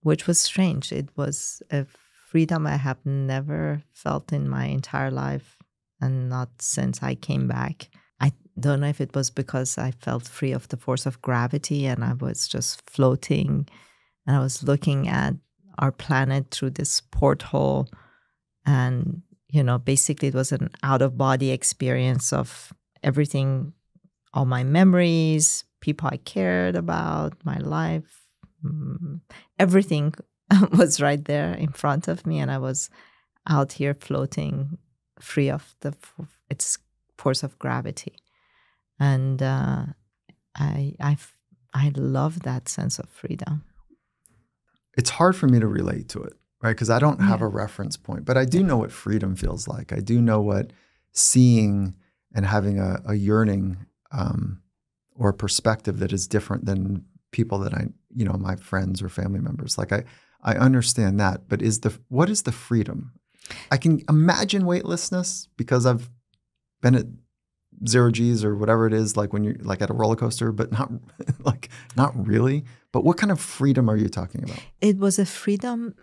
S1: which was strange. It was a freedom I have never felt in my entire life, and not since I came back. I don't know if it was because I felt free of the force of gravity and I was just floating, and I was looking at our planet through this porthole, and you know, basically it was an out of body experience of everything, all my memories, people I cared about, my life, mm, everything *laughs* was right there in front of me. And I was out here floating free of the its force of gravity. And uh, I, I, I love that sense of freedom.
S2: It's hard for me to relate to it right? Because I don't have yeah. a reference point, but I do know what freedom feels like. I do know what seeing and having a, a yearning um, or a perspective that is different than people that I, you know, my friends or family members. Like I, I understand that, but is the what is the freedom? I can imagine weightlessness because I've been at zero G's or whatever it is, like when you're like at a roller coaster, but not *laughs* like not really. But what kind of freedom are you talking about?
S1: It was a freedom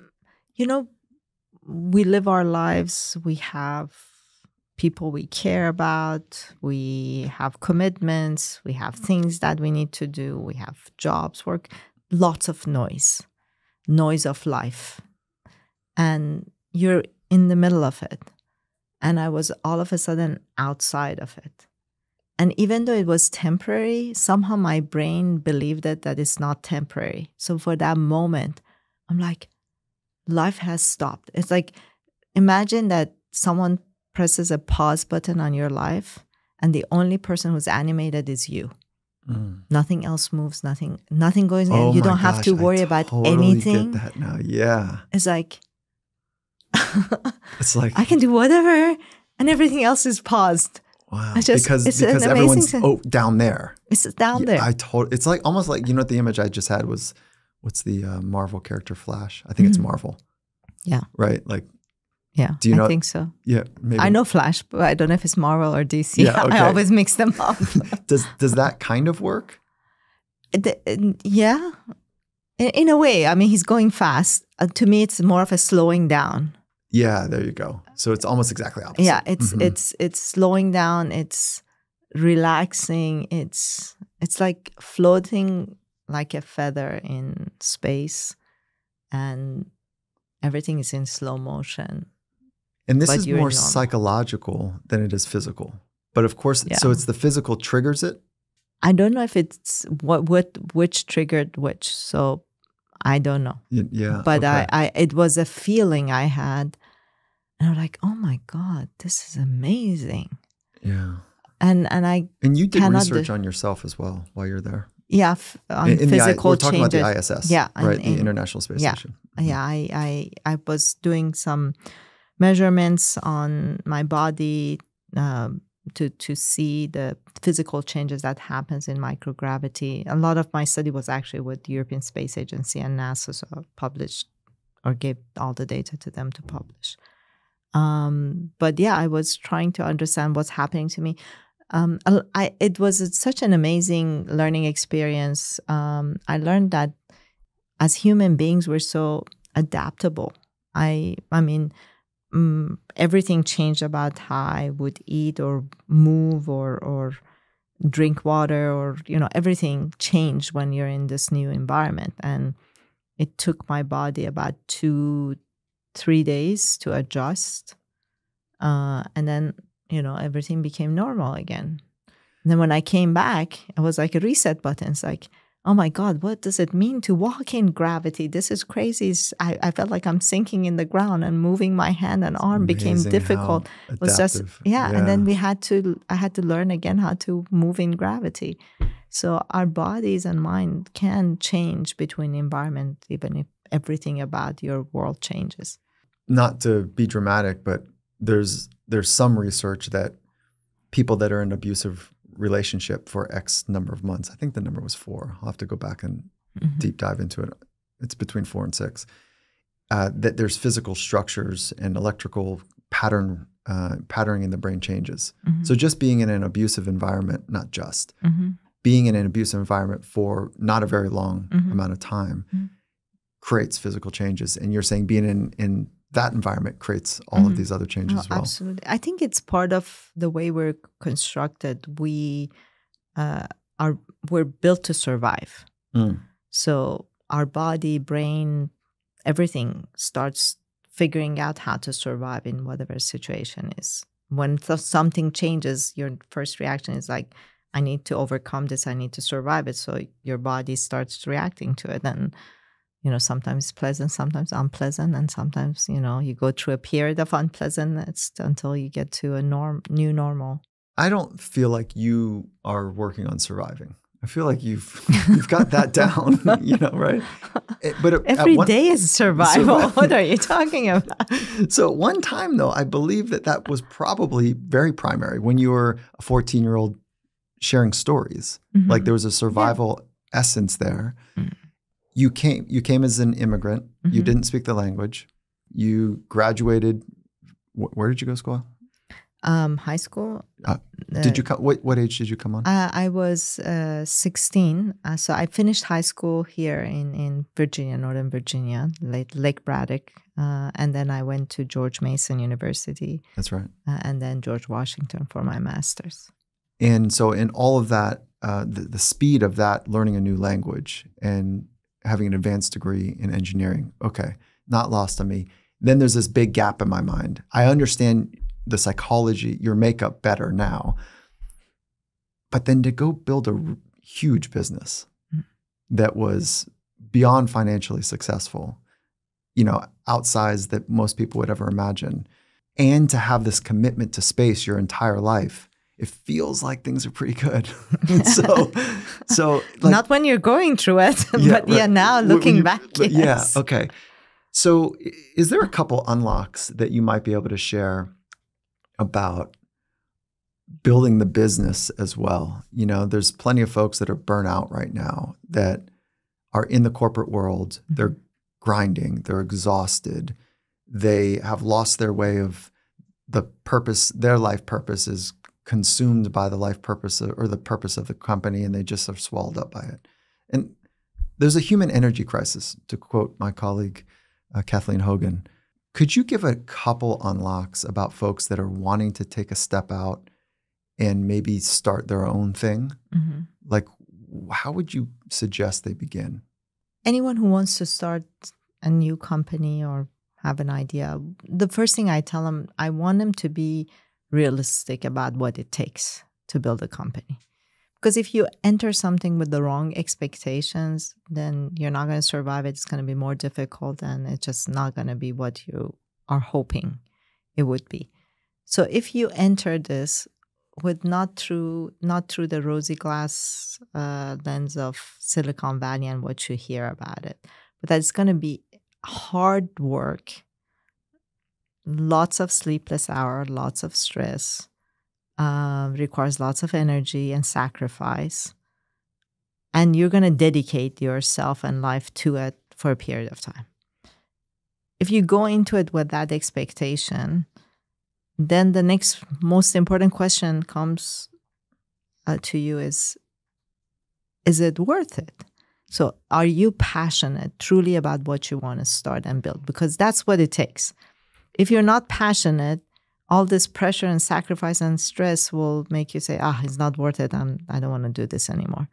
S1: you know, we live our lives, we have people we care about, we have commitments, we have things that we need to do, we have jobs, work, lots of noise, noise of life. And you're in the middle of it. And I was all of a sudden outside of it. And even though it was temporary, somehow my brain believed it, that it's not temporary. So for that moment, I'm like, life has stopped. It's like imagine that someone presses a pause button on your life and the only person who's animated is you. Mm. Nothing else moves, nothing nothing goes oh in. You don't gosh, have to worry I about totally anything. Get that now. Yeah. It's like it's like *laughs* I can do whatever and everything else is paused. Wow. It's just, because it's because everyone's oh,
S2: down there.
S1: It's down yeah, there. I
S2: told it's like almost like you know what the image I just had was what's the uh, Marvel character Flash? I think mm-hmm. it's mm. Marvel. Yeah. Right. Like. Yeah. Do you know? I think so. Yeah. Maybe. I know
S1: Flash, but I don't know if it's Marvel or DC. Yeah, *laughs* okay. I always mix them up.
S2: *laughs* does Does that kind of work?
S1: The, yeah. In, in, a way, I mean, he's going fast. Uh, to me, it's more of a slowing down.
S2: Yeah, there you go. So it's almost exactly opposite. Yeah, it's mm-hmm. it's
S1: it's slowing down. It's relaxing. It's it's like floating like a feather in space and everything is in slow motion. And this is more
S2: psychological than it is physical. But of course, yeah. so it's the physical triggers it.
S1: I don't know if it's what what which triggered which. So I don't know. Yeah. But okay. I, I it was a feeling I had. And I'm like, oh my God, this is amazing. Yeah. And and I And you did research
S2: de- on yourself as well while you're there. Yeah, f- on um, in, in physical the, we're talking changes. about the ISS, yeah, right, in, the International Space yeah, Station.
S1: Yeah, mm-hmm. I, I I was doing some measurements on my body um, to to see the physical changes that happens in microgravity. A lot of my study was actually with the European Space Agency and NASA, so I published or gave all the data to them to publish. Um, but yeah, I was trying to understand what's happening to me um, I, it was such an amazing learning experience. Um, I learned that as human beings, we're so adaptable. I, I mean, um, everything changed about how I would eat or move or or drink water or you know everything changed when you're in this new environment. And it took my body about two, three days to adjust, uh, and then you know, everything became normal again. And then when I came back, it was like a reset button. It's like, oh my God, what does it mean to walk in gravity? This is crazy. I, I felt like I'm sinking in the ground and moving my hand and arm became difficult. It was just, yeah, yeah. And then we had to, I had to learn again how to move in gravity. So our bodies and mind can change between environment, even if everything about your world changes.
S2: Not to be dramatic, but there's there's some research that people that are in abusive relationship for X number of months, I think the number was four. I'll have to go back and mm-hmm. deep dive into it. It's between four and six. Uh, that there's physical structures and electrical pattern uh, patterning in the brain changes. Mm-hmm. So just being in an abusive environment, not just mm-hmm. being in an abusive environment for not a very long mm-hmm. amount of time mm-hmm. creates physical changes. And you're saying being in in that environment creates all mm-hmm. of these other changes oh, as well. Absolutely.
S1: I think it's part of the way we're constructed. We uh, are we're built to survive. Mm. So our body, brain, everything starts figuring out how to survive in whatever situation is. When th- something changes, your first reaction is like, I need to overcome this, I need to survive it. So your body starts reacting to it and you know sometimes pleasant sometimes unpleasant and sometimes you know you go through a period of unpleasantness until you get to a norm new normal
S2: i don't feel like you are working on surviving i feel like you've *laughs* you've got that *laughs* down *laughs* you know right it, eh, but it,
S1: every one, day is survival. survival what are you talking about
S2: so one time though i believe that that was probably very primary when you were a 14 year old sharing stories mm-hmm. like there was a survival yeah. essence there mm you came you came as an immigrant. Mm-hmm. You didn't speak the language. You graduated. Wh- where did you go to school?
S1: Um, high school. Uh, uh did you
S2: come? What, what age did you come on?
S1: Uh, I was uh, 16. Uh, so I finished high school here in, in Virginia, Northern Virginia, Lake Braddock. Uh, and then I went to George Mason University. That's right. and then George Washington for my master's.
S2: And so, in all of that, the, the speed of that learning a new language and having an advanced degree in engineering. Okay, not lost on me. Then there's this big gap in my mind. I understand the psychology, your makeup better now. But then to go build a huge business mm. that was beyond financially successful, you know, outsized that most people would ever imagine, and to have this commitment to space your entire life it feels like things are pretty good. *laughs* so, *laughs* so like, not
S1: when you're going through it, yeah, but yeah, now looking you, back. Yes. Yeah.
S2: Okay. So, is there a couple unlocks that you might be able to share about building the business as well? You know, there's plenty of folks that are burnout right now that are in the corporate world. Mm-hmm. They're grinding. They're exhausted. They have lost their way of the purpose. Their life purpose is consumed by the life purpose of, or the purpose of the company and they just are swallowed up by it. And there's a human energy crisis, to quote my colleague uh, Kathleen Hogan. Could you give a couple unlocks about folks that are wanting to take a step out and maybe start their own thing? Mm-hmm. Like, how would you suggest they begin?
S1: Anyone who wants to start a new company or have an idea, the first thing I tell them, I want them to be realistic about what it takes to build a company. Because if you enter something with the wrong expectations, then you're not going to survive it. It's going to be more difficult and it's just not going to be what you are hoping it would be. So if you enter this with not through not through the rosy glass uh, lens of Silicon Valley and what you hear about it, but that's going to be hard work lots of sleepless hour, lots of stress, uh, requires lots of energy and sacrifice. And you're going to dedicate yourself and life to it for a period of time. If you go into it with that expectation, then the next most important question comes uh, to you is is it worth it? So, are you passionate truly about what you want to start and build? Because that's what it takes. If you're not passionate, all this pressure and sacrifice and stress will make you say, ah, it's not worth it. I'm, I don't want to do this anymore.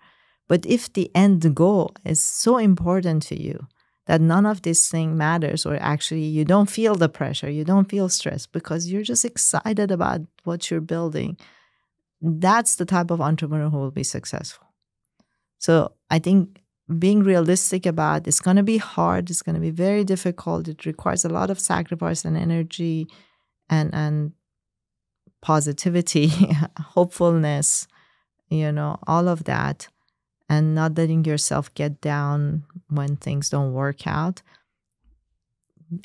S1: But if the end goal is so important to you that none of this thing matters, or actually you don't feel the pressure, you don't feel stress because you're just excited about what you're building, that's the type of entrepreneur who will be successful. So I think being realistic about it's going to be hard it's going to be very difficult it requires a lot of sacrifice and energy and and positivity *laughs* hopefulness you know all of that and not letting yourself get down when things don't work out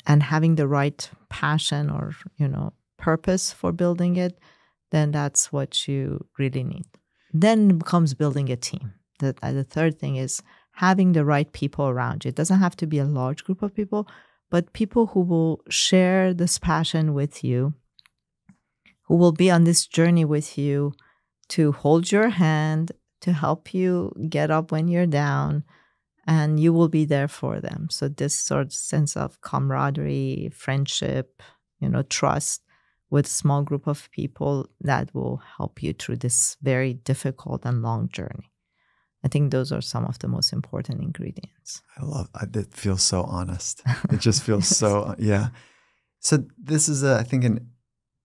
S1: and having the right passion or you know purpose for building it then that's what you really need then comes building a team the, the third thing is having the right people around you. It doesn't have to be a large group of people, but people who will share this passion with you, who will be on this journey with you to hold your hand, to help you get up when you're down, and you will be there for them. So, this sort of sense of camaraderie, friendship, you know, trust with a small group of people that will help you through this very difficult and long journey. I think those are some of the most important ingredients.
S2: I love it. Feels so honest. It *laughs* just feels so uh, yeah. So this is, a, I think, an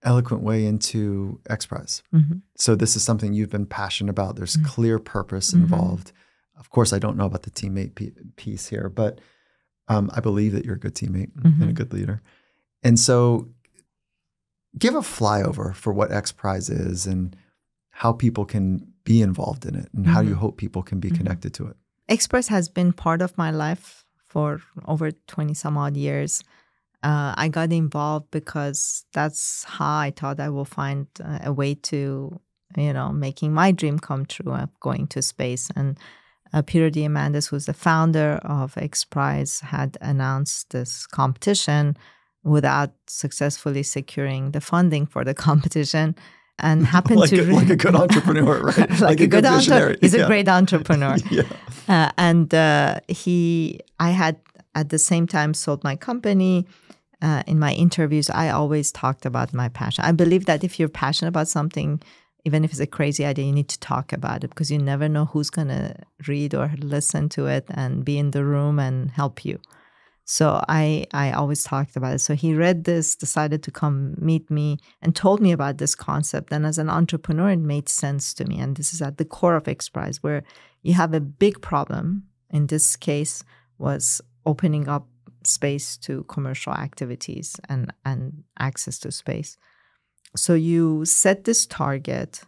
S2: eloquent way into X Prize. Mm-hmm. So this is something you've been passionate about. There's mm-hmm. clear purpose mm-hmm. involved. Mm-hmm. Of course, I don't know about the teammate piece here, but um, I believe that you're a good teammate and a mm-hmm. good leader. And so, give a flyover for what X Prize is and how people can be involved in it and mm-hmm. how you hope people can be mm-hmm. connected to it.
S1: Express has been part of my life for over 20 some odd years. Uh, I got involved because that's how I thought I will find uh, a way to, you know, making my dream come true of going to space. And uh, Peter Diamandis, who's the founder of X Prize, had announced this competition without successfully securing the funding for the *laughs* competition and *laughs* happened like to a, re- like a good entrepreneur,
S2: *laughs* right? like, like, a, a good, good entrepreneur. He's yeah. a great
S1: entrepreneur. *laughs* yeah. Uh, and uh, he, I had at the same time sold my company. Uh, in my interviews, I always talked about my passion. I believe that if you're passionate about something, even if it's a crazy idea, you need to talk about it because you never know who's going to read or listen to it and be in the room and help you. So I I always talked about it. So he read this, decided to come meet me, and told me about this concept. And as an entrepreneur, it made sense to me. And this is at the core of X Prize, where you have a big problem. In this case, was opening up space to commercial activities and and access to space. So you set this target,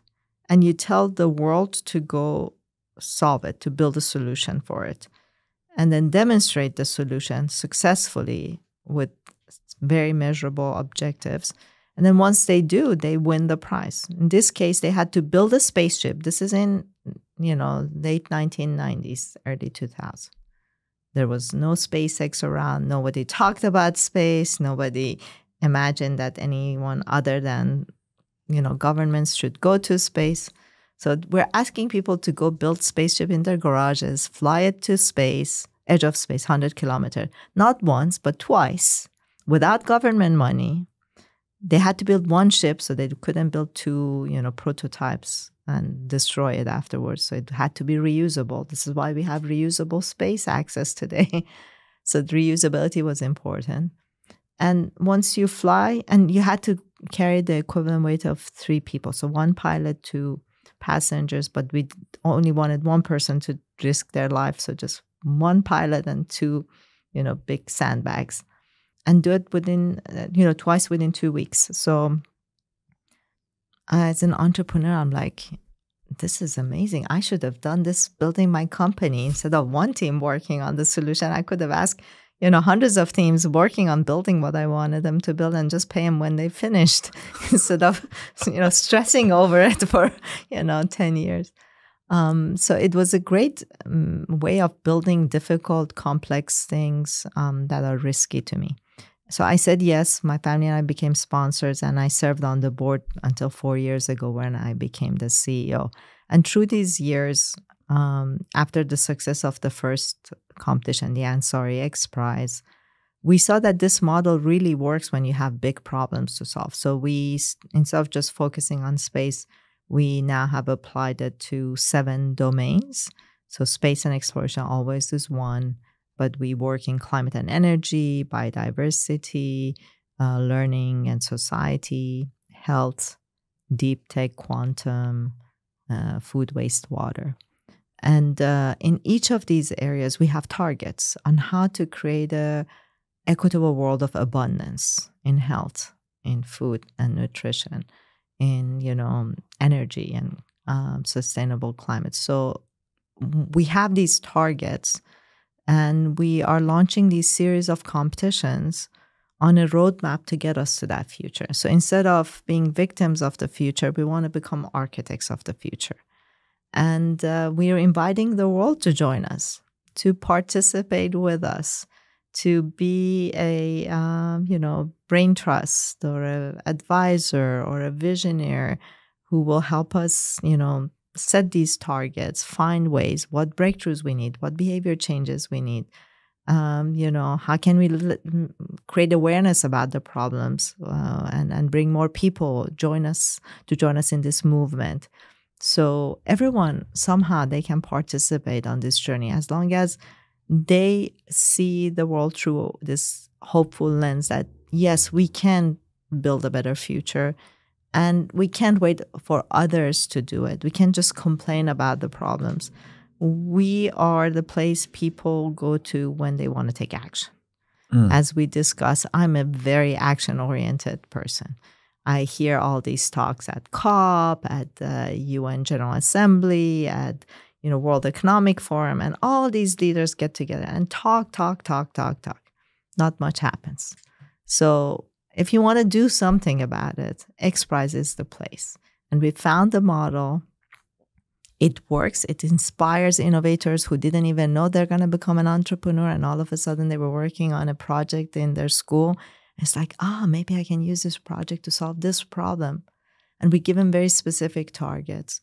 S1: and you tell the world to go solve it, to build a solution for it and then demonstrate the solution successfully with very measurable objectives. And then once they do, they win the prize. In this case, they had to build a spaceship. This is in, you know, late 1990s, early 2000s. There was no SpaceX around. Nobody talked about space. Nobody imagined that anyone other than, you know, governments should go to space. So we're asking people to go build spaceship in their garages, fly it to space, edge of space, 100 kilometer, not once, but twice, without government money. They had to build one ship, so they couldn't build two, you know, prototypes and destroy it afterwards. So it had to be reusable. This is why we have reusable space access today. *laughs* so reusability was important. And once you fly, and you had to carry the equivalent weight of three people, so one pilot, two passengers, but we only wanted one person to risk their life. So just one pilot and two, you know, big sandbags and do it within, uh, you know, twice within two weeks. So as an entrepreneur, I'm like, this is amazing. I should have done this building my company instead of one team working on the solution. I could have asked you know, hundreds of teams working on building what I wanted them to build and just pay them when they finished *laughs* instead of, you know, stressing over *laughs* it for, you know, 10 years. Um, so it was a great um, way of building difficult, complex things um, that are risky to me. So I said yes. My family and I became sponsors, and I served on the board until four years ago when I became the CEO. And through these years, um, after the success of the first competition, the Ansari X Prize, we saw that this model really works when you have big problems to solve. So we, instead of just focusing on space, we now have applied it to seven domains. So space and exploration always is one, but we work in climate and energy, biodiversity, uh, learning and society, health, deep tech, quantum, uh, food, waste, water. And uh, in each of these areas, we have targets on how to create a equitable world of abundance in health, in food and nutrition, in you know energy and um, sustainable climate. So we have these targets, and we are launching these series of competitions on a roadmap to get us to that future. So instead of being victims of the future, we want to become architects of the future. And uh, we are inviting the world to join us, to participate with us, to be a, um, you know, brain trust or an advisor or a visionary who will help us, you know, set these targets, find ways, what breakthroughs we need, what behavior changes we need. Um, you know, how can we create awareness about the problems uh, and, and bring more people join us to join us in this movement? So everyone somehow they can participate on this journey as long as they see the world through this hopeful lens that yes, we can build a better future and we can't wait for others to do it. We can't just complain about the problems. We are the place people go to when they want to take action. Mm. As we discuss, I'm a very action oriented person. I hear all these talks at COP, at the UN General Assembly, at you know World Economic Forum, and all these leaders get together and talk, talk, talk, talk, talk. Not much happens. So if you want to do something about it, X Prize is the place. And we found the model. It works. It inspires innovators who didn't even know they're going to become an entrepreneur. And all of a sudden, they were working on a project in their school it's like, ah, maybe I can use this project to solve this problem. And we give them very specific targets.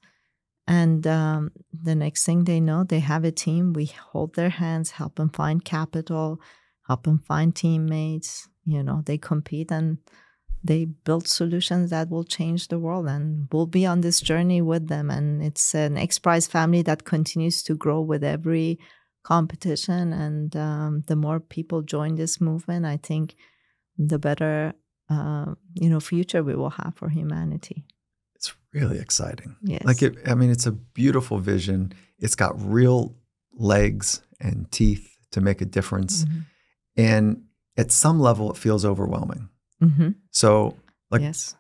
S1: And um, the next thing they know, they have a team. We hold their hands, help them find capital, help them find teammates. You know, they compete and they build solutions that will change the world. And we'll be on this journey with them. And it's an X Prize family that continues to grow with every competition. And um, the more people join this movement, I think the better uh, you know future we will have for humanity.
S2: It's really exciting. Yes. Like it, I mean, it's a beautiful vision. It's got real legs and teeth to make a difference, mm-hmm. and at some level, it feels overwhelming. Mm-hmm. So, like, yes.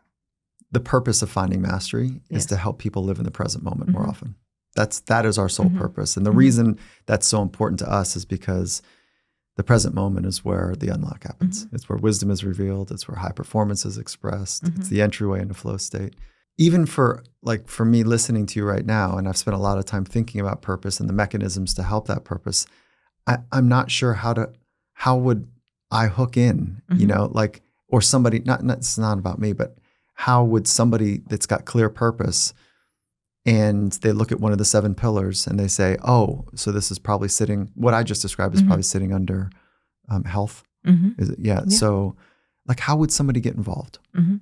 S2: the purpose of finding mastery yes. is to help people live in the present moment mm-hmm. more often. That's that is our sole mm-hmm. purpose, and the mm-hmm. reason that's so important to us is because the present moment is where the unlock happens. Mm-hmm. It's where wisdom is revealed. It's where high performance is expressed. Mm-hmm. It's the entryway into flow state. Even for like for me listening to you right now, and I've spent a lot of time thinking about purpose and the mechanisms to help that purpose. I, am not sure how to how would I hook in, mm-hmm. you know, like or somebody not, not it's not about me, but how would somebody that's got clear purpose and they look at one of the seven pillars and they say, "Oh, so this is probably sitting what I just described is mm-hmm. probably sitting under um, health." Mm-hmm. Is it? Yeah. yeah. So, like, how would somebody get involved?
S1: Mm-hmm.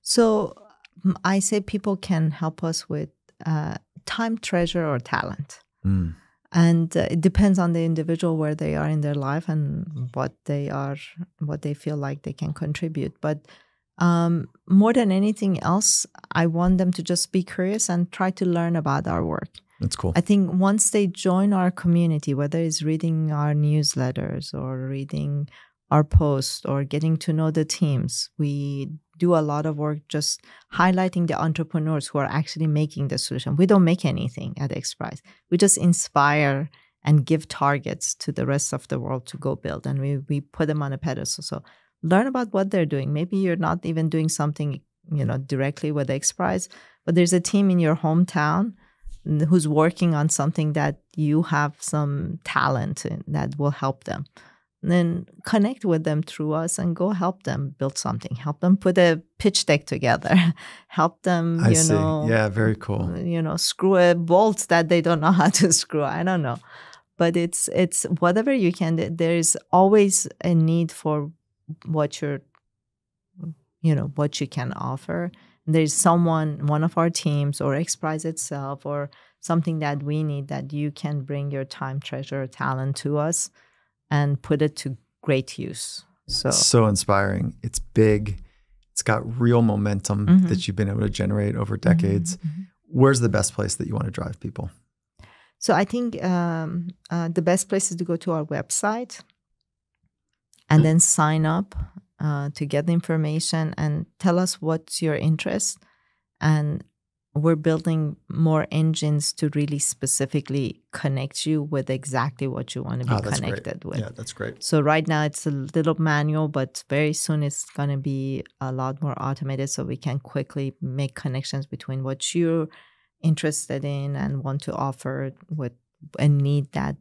S1: So, mm, I say people can help us with uh, time, treasure, or talent. Mm. And uh, it depends on the individual where they are in their life and what they are, what they feel like they can contribute. But um, more than anything else, I want them to just be curious and try to learn about our work. That's cool. I think once they join our community, whether it's reading our newsletters or reading our posts or getting to know the teams, we do a lot of work just highlighting the entrepreneurs who are actually making the solution. We don't make anything at XPRIZE. We just inspire and give targets to the rest of the world to go build and we, we put them on a pedestal. So learn about what they're doing. Maybe you're not even doing something, you know, directly with X Prize, but there's a team in your hometown who's working on something that you have some talent in that will help them. And then connect with them through us and go help them build something. Help them put a pitch deck together. *laughs* help them, I you see. know. Yeah,
S2: very cool.
S1: You know, screw a bolt that they don't know *laughs* how to screw. I don't know. But it's it's whatever you can. There is always a need for what you're you know what you can offer there's someone one of our teams or Xprize itself or something that we need that you can bring your time treasure talent to us and put it to great use so so
S2: inspiring it's big it's got real momentum mm-hmm. that you've been able to generate over mm-hmm, decades mm-hmm. where's the best place that you want to
S1: drive people so i think um, uh, the best place is to go to our website and mm. then sign up uh, to get the information and tell us what's your interest. And we're building more engines to really specifically connect you with exactly what you want to be oh, connected great. with. Yeah, that's great. So right now it's a little manual, but very soon it's going to be a lot more automated so we can quickly make connections between what you're interested in and want to offer with a need that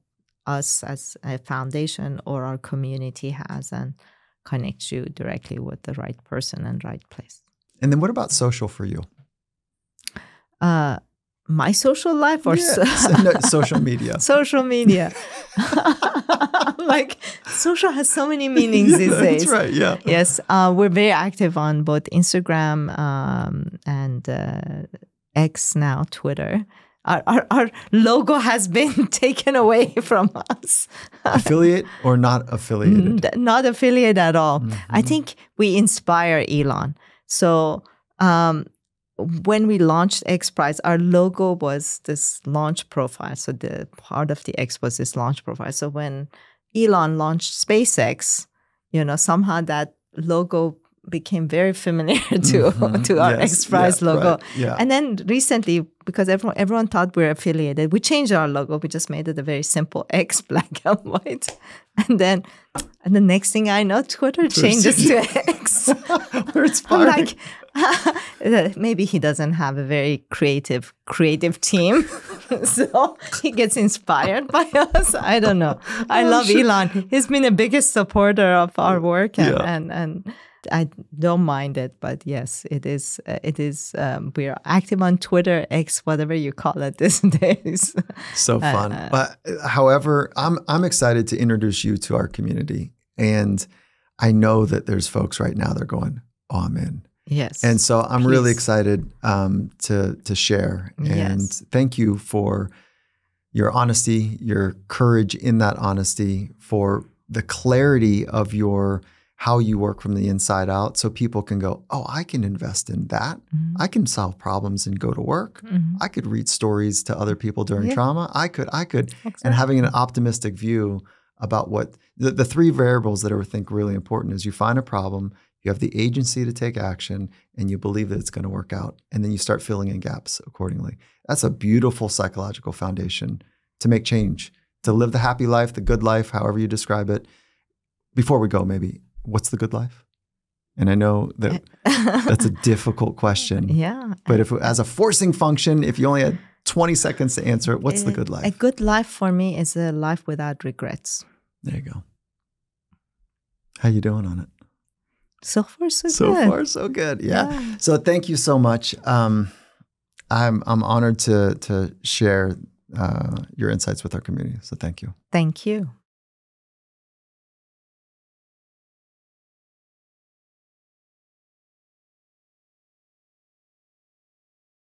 S1: us as a foundation or our community has and connects you directly with the right person and right place.
S2: And then what about social for you?
S1: Uh, my social life or yeah. so- no, social media? *laughs* social media. *laughs* *laughs* like social has so many meanings yeah, these days. That's right. Yeah. Yes, uh, we're very active on both Instagram um, and uh, X now, Twitter our, our, our logo has been *laughs* taken away from us. affiliate or not affiliated? N- mm, not affiliate at all. Mm-hmm. I think we inspire Elon. So um, when we launched X Prize, our logo was this launch profile. So the part of the X was this launch profile. So when Elon launched SpaceX, you know, somehow that logo became very familiar *laughs* to mm -hmm. to our yes. X-Prize yeah, logo. Right. Yeah. And then recently, because everyone everyone thought we we're affiliated, we changed our logo. We just made it a very simple *laughs* X black and white. And then and the next thing I know, Twitter changes to *laughs* X. We're I'm like, uh, maybe he doesn't have a very creative creative team so he gets inspired by us i don't know i oh, love elon he's been the biggest supporter of our work and yeah. and, and I don't mind it, but yes, it is. Uh, it is. Um, we are active on Twitter, X, whatever you call it *laughs* these days. so uh, fun. Uh, but
S2: uh, however, I'm I'm excited to introduce you to our community, and I know that there's folks right now. They're going, oh, I'm in. Yes. And so I'm please. really excited um, to to share, and yes. thank you for your honesty, your courage in that honesty, for the clarity of your how you work from the inside out so people can go, oh, I can invest in that. Mm-hmm. I can solve problems and go to work. Mm-hmm. I could read stories to other people during yeah. trauma. I could, I could. Exactly. And having an optimistic view about what the, the three variables that I think really important is you find a problem, you have the agency to take action, and you believe that it's going to work out. And then you start filling in gaps accordingly. That's a beautiful psychological foundation to make change, to live the happy life, the good life, however you describe it before we go, maybe what's the good life? And I know that eh. that's a *laughs* difficult question. Yeah. But eh. if as a forcing function, if you only had 20 seconds to answer it, what's a, the eh, good life? A
S1: good life for me is a life without regrets.
S2: There you go. How you doing on it?
S1: So far, so, so good. So far, so good. Yeah. yeah.
S2: So thank you so much. Um, I'm I'm honored to to
S1: share uh, your insights with our community. So thank you. Thank you.